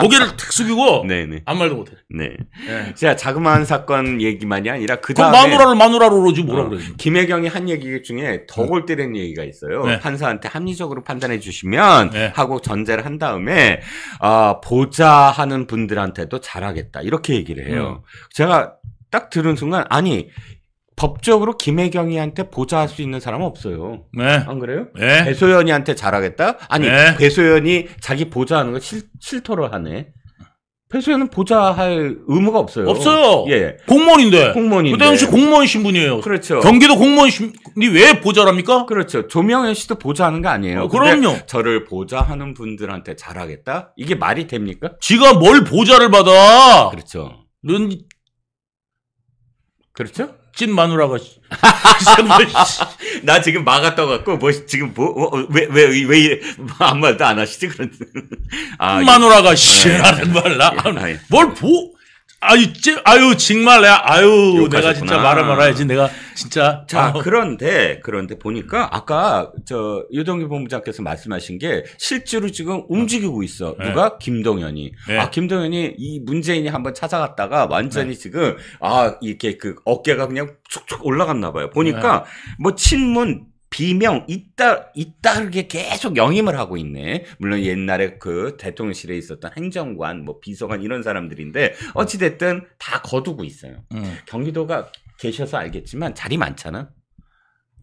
고개를 탁 숙이고 네네. 네. 아무 말도 못해. 네. 네. 예. 진짜 자그마한 사건 얘기만이 아니라 그, 그 다음에 마누라를 마누라로 그러지 뭐라 어, 그래. 김혜경이 한 얘기 중에 더골 음. 때리는 얘기가 있어요. 네. 판사한테 합리적으로 판단해 주시면 네. 하고 전제를 한 다음에 아, 보자 하는 분들한테도 잘하겠다 이렇게 얘기를 해요. 음. 제가 딱 들은 순간 아니 법적으로 김혜경이한테 보좌할 수 있는 사람은 없어요. 네. 안 그래요? 네. 배소연이한테 잘하겠다? 아니, 네. 배소연이 자기 보좌하는 거 실, 실토를 하네. 배소연은 보좌할 의무가 없어요. 없어요. 예. 공무원인데. 공무원인데. 그 당시 공무원 신분이에요. 그렇죠. 경기도 공무원 신분이 왜 보좌랍니까? 그렇죠. 조명현 씨도 보좌하는 거 아니에요. 어, 그럼요. 저를 보좌하는 분들한테 잘하겠다? 이게 말이 됩니까? 지가 뭘 보좌를 받아? 그렇죠. 는 그렇죠? 찐 마누라가 나 지금 막았다 갖고 뭐 지금 뭐 왜 왜왜 어, 어, 이 아무 말도 안 하시지 그런 아, 마누라가 예. 씨라는 예. 말나뭘보 아유, 째, 아유, 정말 내가 아유, 욕하셨구나. 내가 진짜 말을 말아야지. 내가 진짜. 자, 아 그런데 그런데 보니까 아까 저 유동규 본부장께서 말씀하신 게 실제로 지금 움직이고 있어. 네. 누가 네. 김동연이. 네. 아, 김동연이 이 문재인이 한번 찾아갔다가 완전히 네. 지금 아 이렇게 그 어깨가 그냥 쭉쭉 올라갔나 봐요. 보니까 네. 뭐 친문 비명 잇따, 잇따르게 계속 영임을 하고 있네. 물론 옛날에 그 대통령실에 있었던 행정관, 뭐 비서관 이런 사람들인데 어찌됐든 다 거두고 있어요. 음. 경기도가 계셔서 알겠지만 자리 많잖아.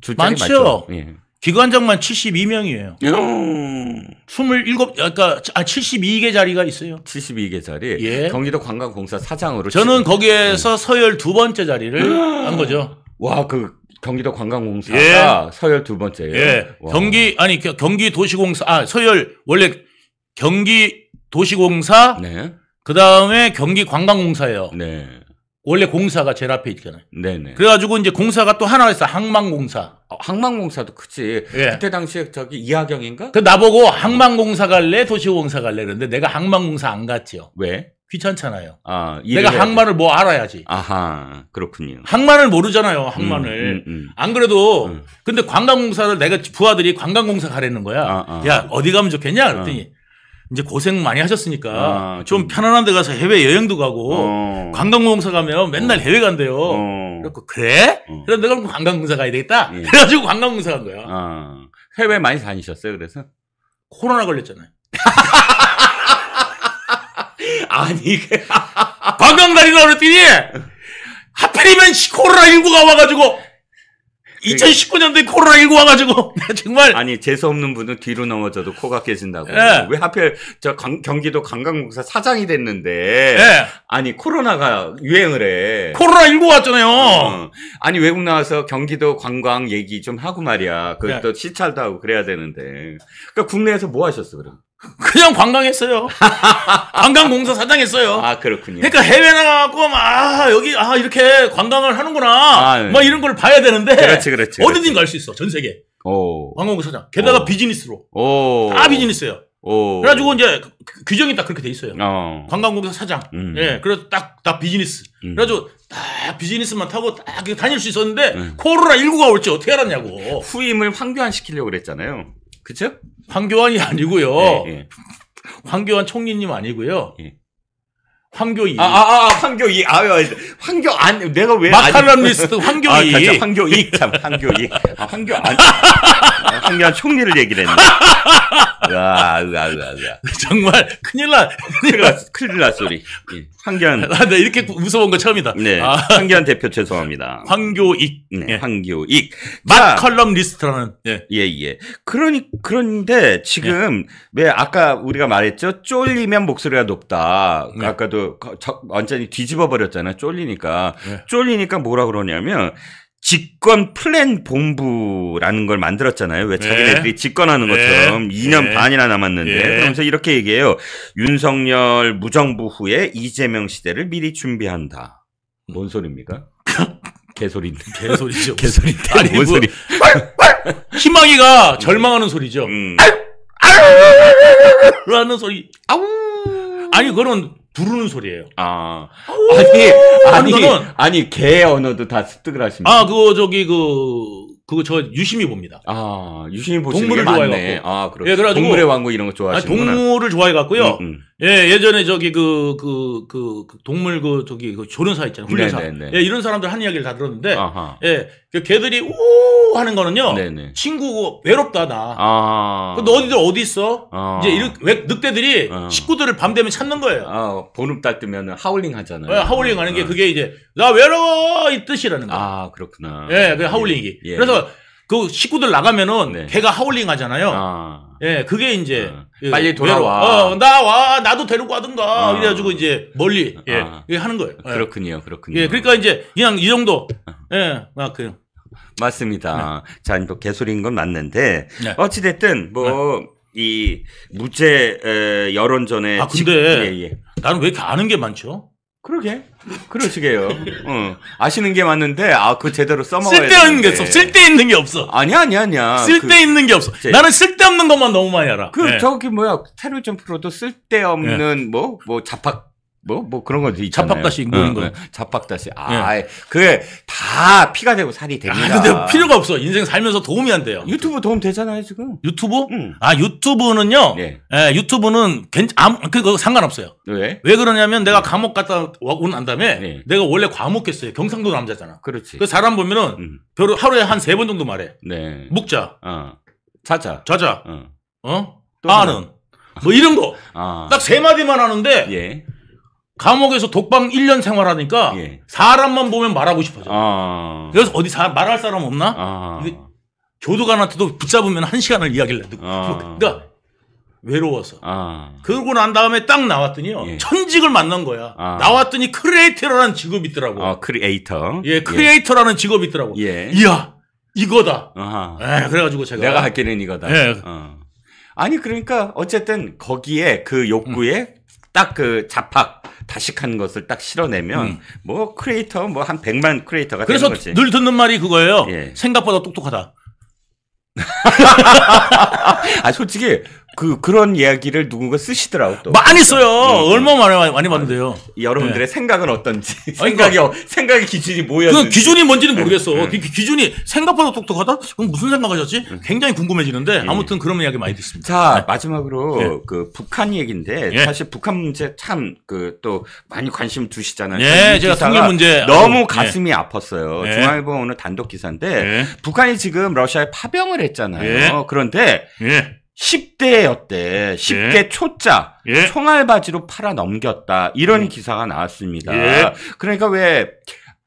줄자리 많죠. 예. 기관장만 72명이에요. 음. 27, 그러니까 아, 72개 자리가 있어요. 72개 자리. 예. 경기도 관광공사 사장으로. 저는 거기에서 음. 예. 서열 두 번째 자리를 음. 한 거죠. 와, 그 경기도 관광공사가 예. 서열 두 번째예요. 예. 경기 아니 경기 도시공사 아 서열 원래 경기 도시공사 네. 그다음에 경기 관광공사예요. 네. 원래 공사가 제일 앞에 있잖아요. 네네. 네. 그래가지고 이제 공사가 또 하나 있어 항만공사. 어, 아, 항만공사도 크지. 예. 그때 당시에 저기 이하경인가? 그 나보고 항만공사 갈래 도시공사 갈래 그런데 내가 항만공사 안갔지 왜? 귀찮잖아요. 아, 내가 항만을뭐 알아야지. 아하, 그렇군요. 한말을 모르잖아요, 음, 항만을 음, 음, 음. 안 그래도 음. 근데 관광공사를 내가 부하들이 관광공사 가려는 거야. 아, 아. 야, 어디 가면 좋겠냐? 어. 그랬더니 이제 고생 많이 하셨으니까 아, 좀, 좀 음. 편안한 데 가서 해외 여행도 가고 어. 관광공사 가면 맨날 어. 해외 간대요. 어. 그래 그래? 어. 그럼 내가 관광공사 가야 되겠다. 예. 그래가지고 관광공사 간 거야. 아, 해외 많이 다니셨어요, 그래서? 코로나 걸렸잖아요. 아니 관광다리나 그랬더니 하필이면 코로나19가 와가지고 2019년도에 코로나19 와가지고 정말 아니 재수 없는 분은 뒤로 넘어져도 코가 깨진다고 예. 왜 하필 저 강, 경기도 관광공사 사장이 됐는데 예. 아니 코로나가 유행을 해 코로나19 왔잖아요 어. 아니 외국 나와서 경기도 관광 얘기 좀 하고 말이야 그또 예. 시찰도 하고 그래야 되는데 그러니까 국내에서 뭐 하셨어 그럼 그냥 관광했어요. 관광공사 사장했어요. 아 그렇군요. 그러니까 해외 나가고 막 아, 여기 아 이렇게 관광을 하는구나. 아, 네. 막 이런 걸 봐야 되는데. 그렇지 그렇지. 어디든 갈 수 있어 전 세계. 오. 관광공사 사장. 게다가 오. 비즈니스로. 오. 다 비즈니스예요. 오. 그래가지고 이제 규정이 딱 그렇게 돼 있어요. 어. 관광공사 사장. 음. 예, 그래서 딱, 딱 비즈니스. 음. 그래가지고 딱 비즈니스만 타고 딱 다닐 수 있었는데 음. 코로나 19가 올지 어떻게 알았냐고. 후임을 황교안 시키려고 그랬잖아요. 그쵸? 황교안이 아니고요. 예, 예. 황교안 총리님 아니고요. 예. 황교이. 아, 아, 아, 아 황교이. 아, 황교 안, 내가 왜. 마칼럼리스트 황교이. 아, 진짜 그렇죠. 황교이. 참, 황교이. 아, 황교 안. 아, 황교안 총리를 얘기를 했네. 으아, 으아, 으아, 으아. 정말 큰일 나. 큰일 나. 큰일 날 소리. 예. 황교안. 아, 아, 네, 이렇게 무서운 거 처음이다. 네. 아. 황교안 대표 죄송합니다. 황교익. 네, 예. 황교익. 자, 컬럼 리스트라는. 예. 예, 예. 그러니, 그런데 지금 예. 왜 아까 우리가 말했죠? 쫄리면 목소리가 높다. 네. 아까도 저, 완전히 뒤집어 버렸잖아 쫄리니까. 네. 쫄리니까 뭐라 그러냐면 직권 플랜 본부라는 걸 만들었잖아요. 왜 자기네들이 네. 직권하는 네. 것처럼 예. 2년 예. 반이나 남았는데. 예. 그러면서 이렇게 얘기해요. 윤석열 무정부 후에 이재명 시대를 미리 준비한다. 뭔 소리입니까? 개소리인데. 개소리죠. 개소리인데. 아니, 뭔 뭐 소리. 희망이가 절망하는 소리죠. 음. 라는 소리. 아우. 아니, 그런 부르는 소리예요. 아 아니 아니 언는 아니 개 언어도 다 습득을 하십니다. 아 그거 저기 그 그거 저 유심히 봅니다. 아 유심히 보시는 게 맞네. 좋아해갖고. 아 그래. 예, 동물의 왕국 이런 거 좋아하시는구나. 동물을 좋아해 갖고요. 음, 음. 예, 예전에 저기 그, 그, 그, 그 동물 그, 저기, 그 조련사 있잖아요. 훈련사. 네네네. 네, 네. 예, 이런 사람들 한 이야기를 다 들었는데, 아하. 예, 그 개들이 오! 하는 거는요, 네네. 네. 친구 그 외롭다, 나. 아. 너 어디들 어디 있어? 아. 이제 이렇게 늑대들이 아. 식구들을 밤 되면 찾는 거예요. 아, 보름달 뜨면 하울링 하잖아요. 예, 하울링 하는 게 어. 그게 이제, 나 외로워! 이 뜻이라는 거예요. 아, 그렇구나. 예, 그 하울링이. 예. 그래서 그 식구들 나가면은 네. 개가 하울링 하잖아요. 아. 예, 그게 이제 어. 빨리 돌아와. 어, 나와 나도 데리고 가든가 어. 이래가지고 이제 멀리 예, 아. 예, 하는 거예요. 예. 그렇군요, 그렇군요. 예, 그러니까 이제 그냥 이 정도. 어. 예, 막그 아, 맞습니다. 네. 자, 또 개소리인 건 맞는데 네. 어찌 됐든 뭐. 네. 이 무죄 에, 여론전에 아 근데 직... 예, 예. 나는 왜 이렇게 아는 게 많죠? 그러게. 그러시게요 응. 아시는 게 맞는데, 아, 그 제대로 써먹어야 쓸데없는 게 없어. 쓸데있는 게 없어. 아니야, 아니야, 아니야. 쓸데있는 게 없어. 그, 제- 나는 쓸데없는 것만 너무 많이 알아. 그, 예. 저기, 뭐야, 테루전 프로도 쓸데없는, 예. 뭐, 뭐, 자팍 뭐, 뭐 그런 거지. 자팍다시 인물인 거예요. 자팍다시. 어. 아, 예. 그게 다 피가 되고 살이 됩니다. 아, 근데 필요가 없어. 인생 살면서 도움이 안 돼요. 유튜브 도움 되잖아요, 지금. 유튜브? 응. 아, 유튜브는요. 예. 예 유튜브는 괜찮, 아무, 그거 상관없어요. 왜? 왜 그러냐면 내가 감옥 갔다 온안 다음에 예. 내가 원래 과목했어요. 경상도 남자잖아. 그렇지. 그 사람 보면은 음. 별 하루에 한 세 번 정도 말해. 네. 묵자. 어. 자자. 자자. 어? 어? 아는. 뭐 이런 거. 아. 딱세 마디만 하는데. 예. 감옥에서 독방 1년 생활하니까 예. 사람만 보면 말하고 싶어져. 아... 그래서 어디 사, 말할 사람 없나? 아... 교도관한테도 붙잡으면 한 시간을 이야기를 해도 아... 그러니까 외로워서. 아... 그러고 난 다음에 딱 나왔더니요. 예. 천직을 만난 거야. 아... 나왔더니 크리에이터라는 직업이 있더라고. 아, 크리에이터. 예, 예. 크리에이터라는 예. 직업이 있더라고. 예. 이야, 이거다. 아하. 에, 예, 그래가지고 제가. 내가 할 길은 이거다. 예. 어. 아니, 그러니까 어쨌든 거기에 그 욕구에 음. 딱그 자팍 다식한 것을 딱 실어내면 음. 뭐 크리에이터 뭐한 100만 크리에이터가 그래 되는 거지. 늘 듣는 말이 그거예요. 예. 생각보다 똑똑하다. 아 솔직히 그 그런 이야기를 누군가 쓰시더라고 또 많이 써요. 예, 예. 얼마 만에 많이 봤는데요. 아, 여러분들의 예. 생각은 어떤지 생각이 그러니까 어, 생각의 기준이 뭐였는지 그 기준이 뭔지는 모르겠어. 그 기준이 생각보다 똑똑하다? 그럼 무슨 생각하셨지? 음. 굉장히 궁금해지는데 아무튼 그런 이야기 많이 듣습니다. 자 네. 마지막으로 그 북한 얘기인데 예. 사실 북한 문제 참그또 많이 관심 두시잖아요. 예, 제가 통일 문제 너무 아주, 가슴이 아팠어요. 예. 중앙일보 오늘 단독 기사인데 예. 북한이 지금 러시아에 파병을 했잖아요. 예. 그런데 예. 10대였대. 10대 예. 초짜 예. 송알바지로 팔아 넘겼다. 이런 음. 기사가 나왔습니다. 예. 그러니까 왜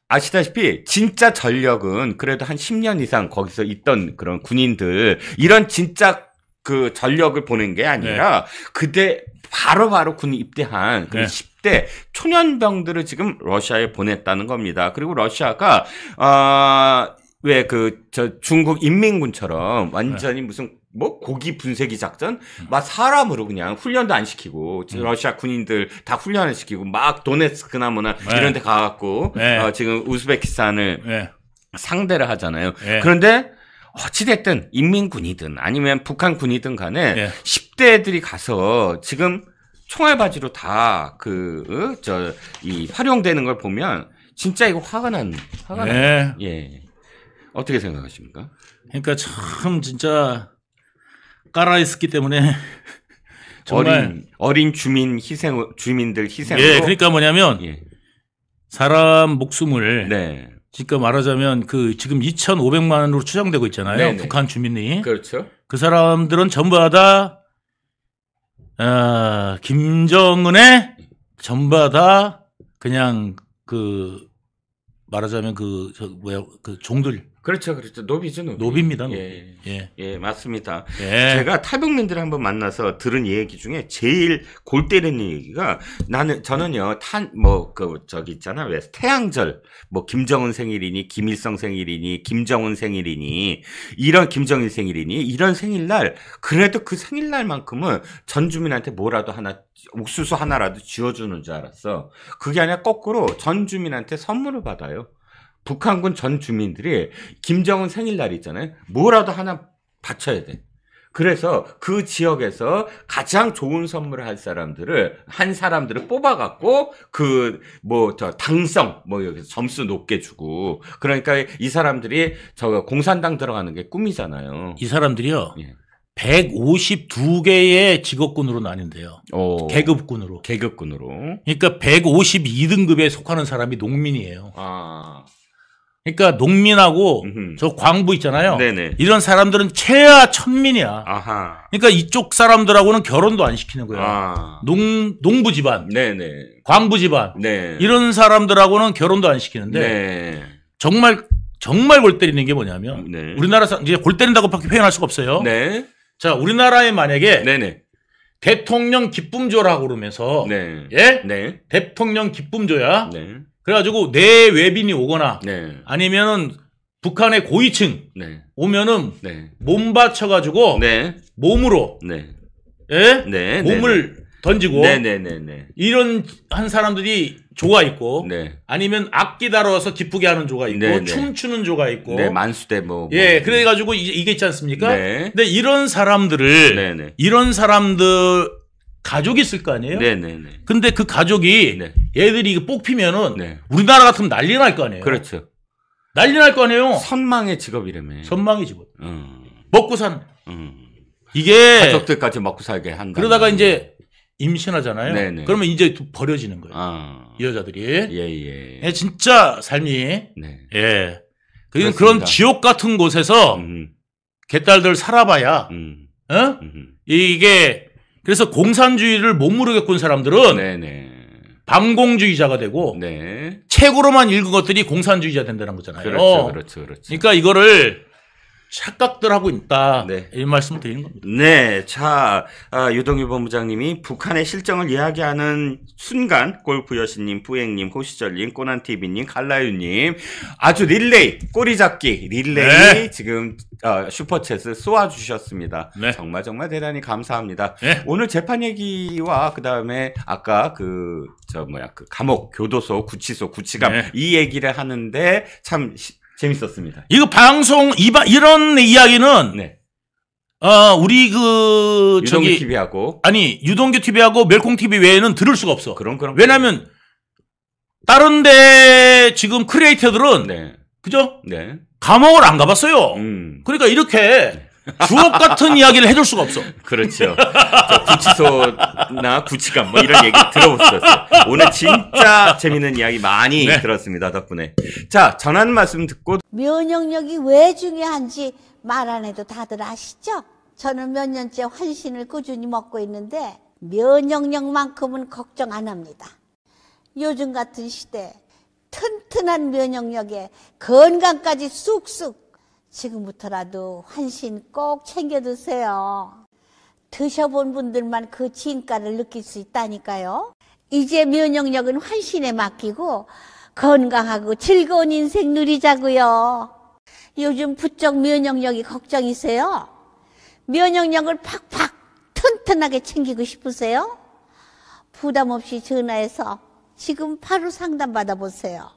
아시다시피 진짜 전력은 그래도 한 10년 이상 거기서 있던 그런 군인들 이런 진짜 그 전력을 보낸 게 아니라 네. 그대 바로바로 바로 군 입대한 그 네. 10대 초년병들을 지금 러시아에 보냈다는 겁니다. 그리고 러시아가 어 아, 왜 그 저 중국 인민군처럼 완전히 네. 무슨 뭐 고기 분쇄기 작전 막 사람으로 그냥 훈련도 안 시키고 음. 러시아 군인들 다 훈련을 시키고 막 도네츠크나 뭐나 네. 이런 데 가갖고 네. 어, 지금 우즈베키스탄을 네. 상대를 하잖아요. 네. 그런데 어찌됐든 인민군이든 아니면 북한군이든 간에 네. 10대들이 가서 지금 총알바지로 다 그 저이 어, 활용되는 걸 보면 진짜 이거 화가 난 화가 네. 난 예. 어떻게 생각하십니까? 그러니까 참 진짜 깔아있었기 때문에 정말 어린, 어린 주민 희생 주민들 희생으예 그러니까 뭐냐면 예. 사람 목숨을 네. 그러 말하자면 그 지금 2,500만 원으로 추정되고 있잖아요 네네. 네. 북한 주민이 그렇죠 그 사람들은 전부 다 어, 김정은의 전부 다 그냥 그 말하자면 그, 저, 뭐야, 그 종들. 그렇죠, 그렇죠. 노비죠, 노비. 노비입니다, 노비. 예, 예, 예. 예 맞습니다. 예. 제가 탈북민들을 한번 만나서 들은 얘기 중에 제일 골 때리는 얘기가 나는 저는요 탄 뭐 그 저기 있잖아 왜 태양절 뭐 김정은 생일이니 김일성 생일이니 김정은 생일이니 이런 김정일 생일이니 이런 생일날 그래도 그 생일날만큼은 전 주민한테 뭐라도 하나 옥수수 하나라도 지어주는줄 알았어. 그게 아니라 거꾸로 전 주민한테 선물을 받아요. 북한군 전 주민들이 김정은 생일날 있잖아요. 뭐라도 하나 바쳐야 돼. 그래서 그 지역에서 가장 좋은 선물을 할 사람들을 한 사람들을 뽑아갖고 그뭐저 당성 뭐 여기서 점수 높게 주고 그러니까 이 사람들이 저 공산당 들어가는 게 꿈이잖아요. 이 사람들이요. 예. 152개의 직업군으로 나뉜대요. 오, 어. 계급군으로. 계급군으로. 그러니까 152등급에 속하는 사람이 농민이에요. 아. 그러니까 농민하고 음흠. 저 광부 있잖아요. 네네. 이런 사람들은 최하 천민이야. 아하. 그러니까 이쪽 사람들하고는 결혼도 안 시키는 거야. 아. 농 농부 집안, 네네. 광부 집안 네. 이런 사람들하고는 결혼도 안 시키는데 네. 정말 정말 골 때리는 게 뭐냐면 네. 우리나라 사 이제 골 때린다고밖에 표현할 수가 없어요. 네. 자 우리나라에 만약에 네네. 대통령 기쁨 조라고 그러면서 네. 예 네. 대통령 기쁨 조야 네. 그래가지고 내 외빈이 오거나 네. 아니면은 북한의 고위층 네. 오면은 네. 몸 받쳐가지고 네. 몸으로 네. 예? 네. 네. 몸을 네. 던지고 네. 네. 네. 네. 이런 한 사람들이 조가 있고 네. 아니면 악기 다뤄서 기쁘게 하는 조가 있고 네. 네. 춤추는 조가 있고 네, 만수대 뭐, 뭐. 예 그래가지고 이게 있지 않습니까? 네. 근데 이런 사람들을 네, 네. 이런 사람들 가족이 있을 거 아니에요? 네네네. 네, 네. 근데 그 가족이 네. 얘들이 이거 뽑히면은 네. 우리나라 같으면 난리 날 거 아니에요? 그렇죠. 난리 날 거 아니에요? 선망의 직업이라며. 선망의 직업. 음. 먹고 산. 음. 이게 가족들까지 먹고 살게 한다. 그러다가 이제 임신하잖아요. 네네. 네. 그러면 이제 버려지는 거예요. 아. 여자들이. 예예. 예. 예. 진짜 삶이 네. 예. 그런 그런 지옥 같은 곳에서 음. 개딸들 살아봐야 음. 어? 음. 이게 그래서 공산주의를 못무르겠군 사람들은 네네. 반공주의자가 네. 되고 네. 책으로만 읽은 것들이 공산주의자 된다는 거잖아요. 그렇죠, 그렇죠, 그렇죠. 그러니까 이거를 착각들 하고 있다. 네. 이 말씀을 드리는 겁니다. 네. 자, 아, 유동규 본부장님이 북한의 실정을 이야기하는 순간 골프 여신님, 부행님 호시절님, 꼬난TV님, 갈라유님 아주 릴레이, 꼬리잡기 릴레이 네. 지금 어, 슈퍼챗을 쏘아주셨습니다. 네. 정말 정말 대단히 감사합니다. 네. 오늘 재판 얘기와 그 다음에 아까 그, 저 뭐야, 그 감옥, 교도소, 구치소, 구치감 네. 이 얘기를 하는데 참 재밌었습니다. 이거 방송 이바, 이런 이야기는 네. 어, 우리 그 유동규 저기 TV하고 아니 유동규 TV하고 멜콩 TV 외에는 들을 수가 없어. 그럼 그럼. 왜냐하면 다른데 지금 크리에이터들은 네. 그죠? 네. 감옥을 안 가봤어요. 음. 그러니까 이렇게 네. 주옥 같은 이야기를 해줄 수가 없어. 그렇죠. 구치소나 구치감 뭐 이런 얘기 들어보었어요 오늘 진짜 재밌는 이야기 많이 네. 들었습니다 덕분에. 자전하는 말씀 듣고 면역력이 왜 중요한지 말 안 해도 다들 아시죠? 저는 몇 년째 환신을 꾸준히 먹고 있는데 면역력만큼은 걱정 안 합니다. 요즘 같은 시대 튼튼한 면역력에 건강까지 쑥쑥 지금부터라도 환신 꼭 챙겨 드세요. 드셔본 분들만 그 진가를 느낄 수 있다니까요. 이제 면역력은 환신에 맡기고 건강하고 즐거운 인생 누리자고요. 요즘 부쩍 면역력이 걱정이세요? 면역력을 팍팍 튼튼하게 챙기고 싶으세요? 부담 없이 전화해서 지금 바로 상담 받아보세요.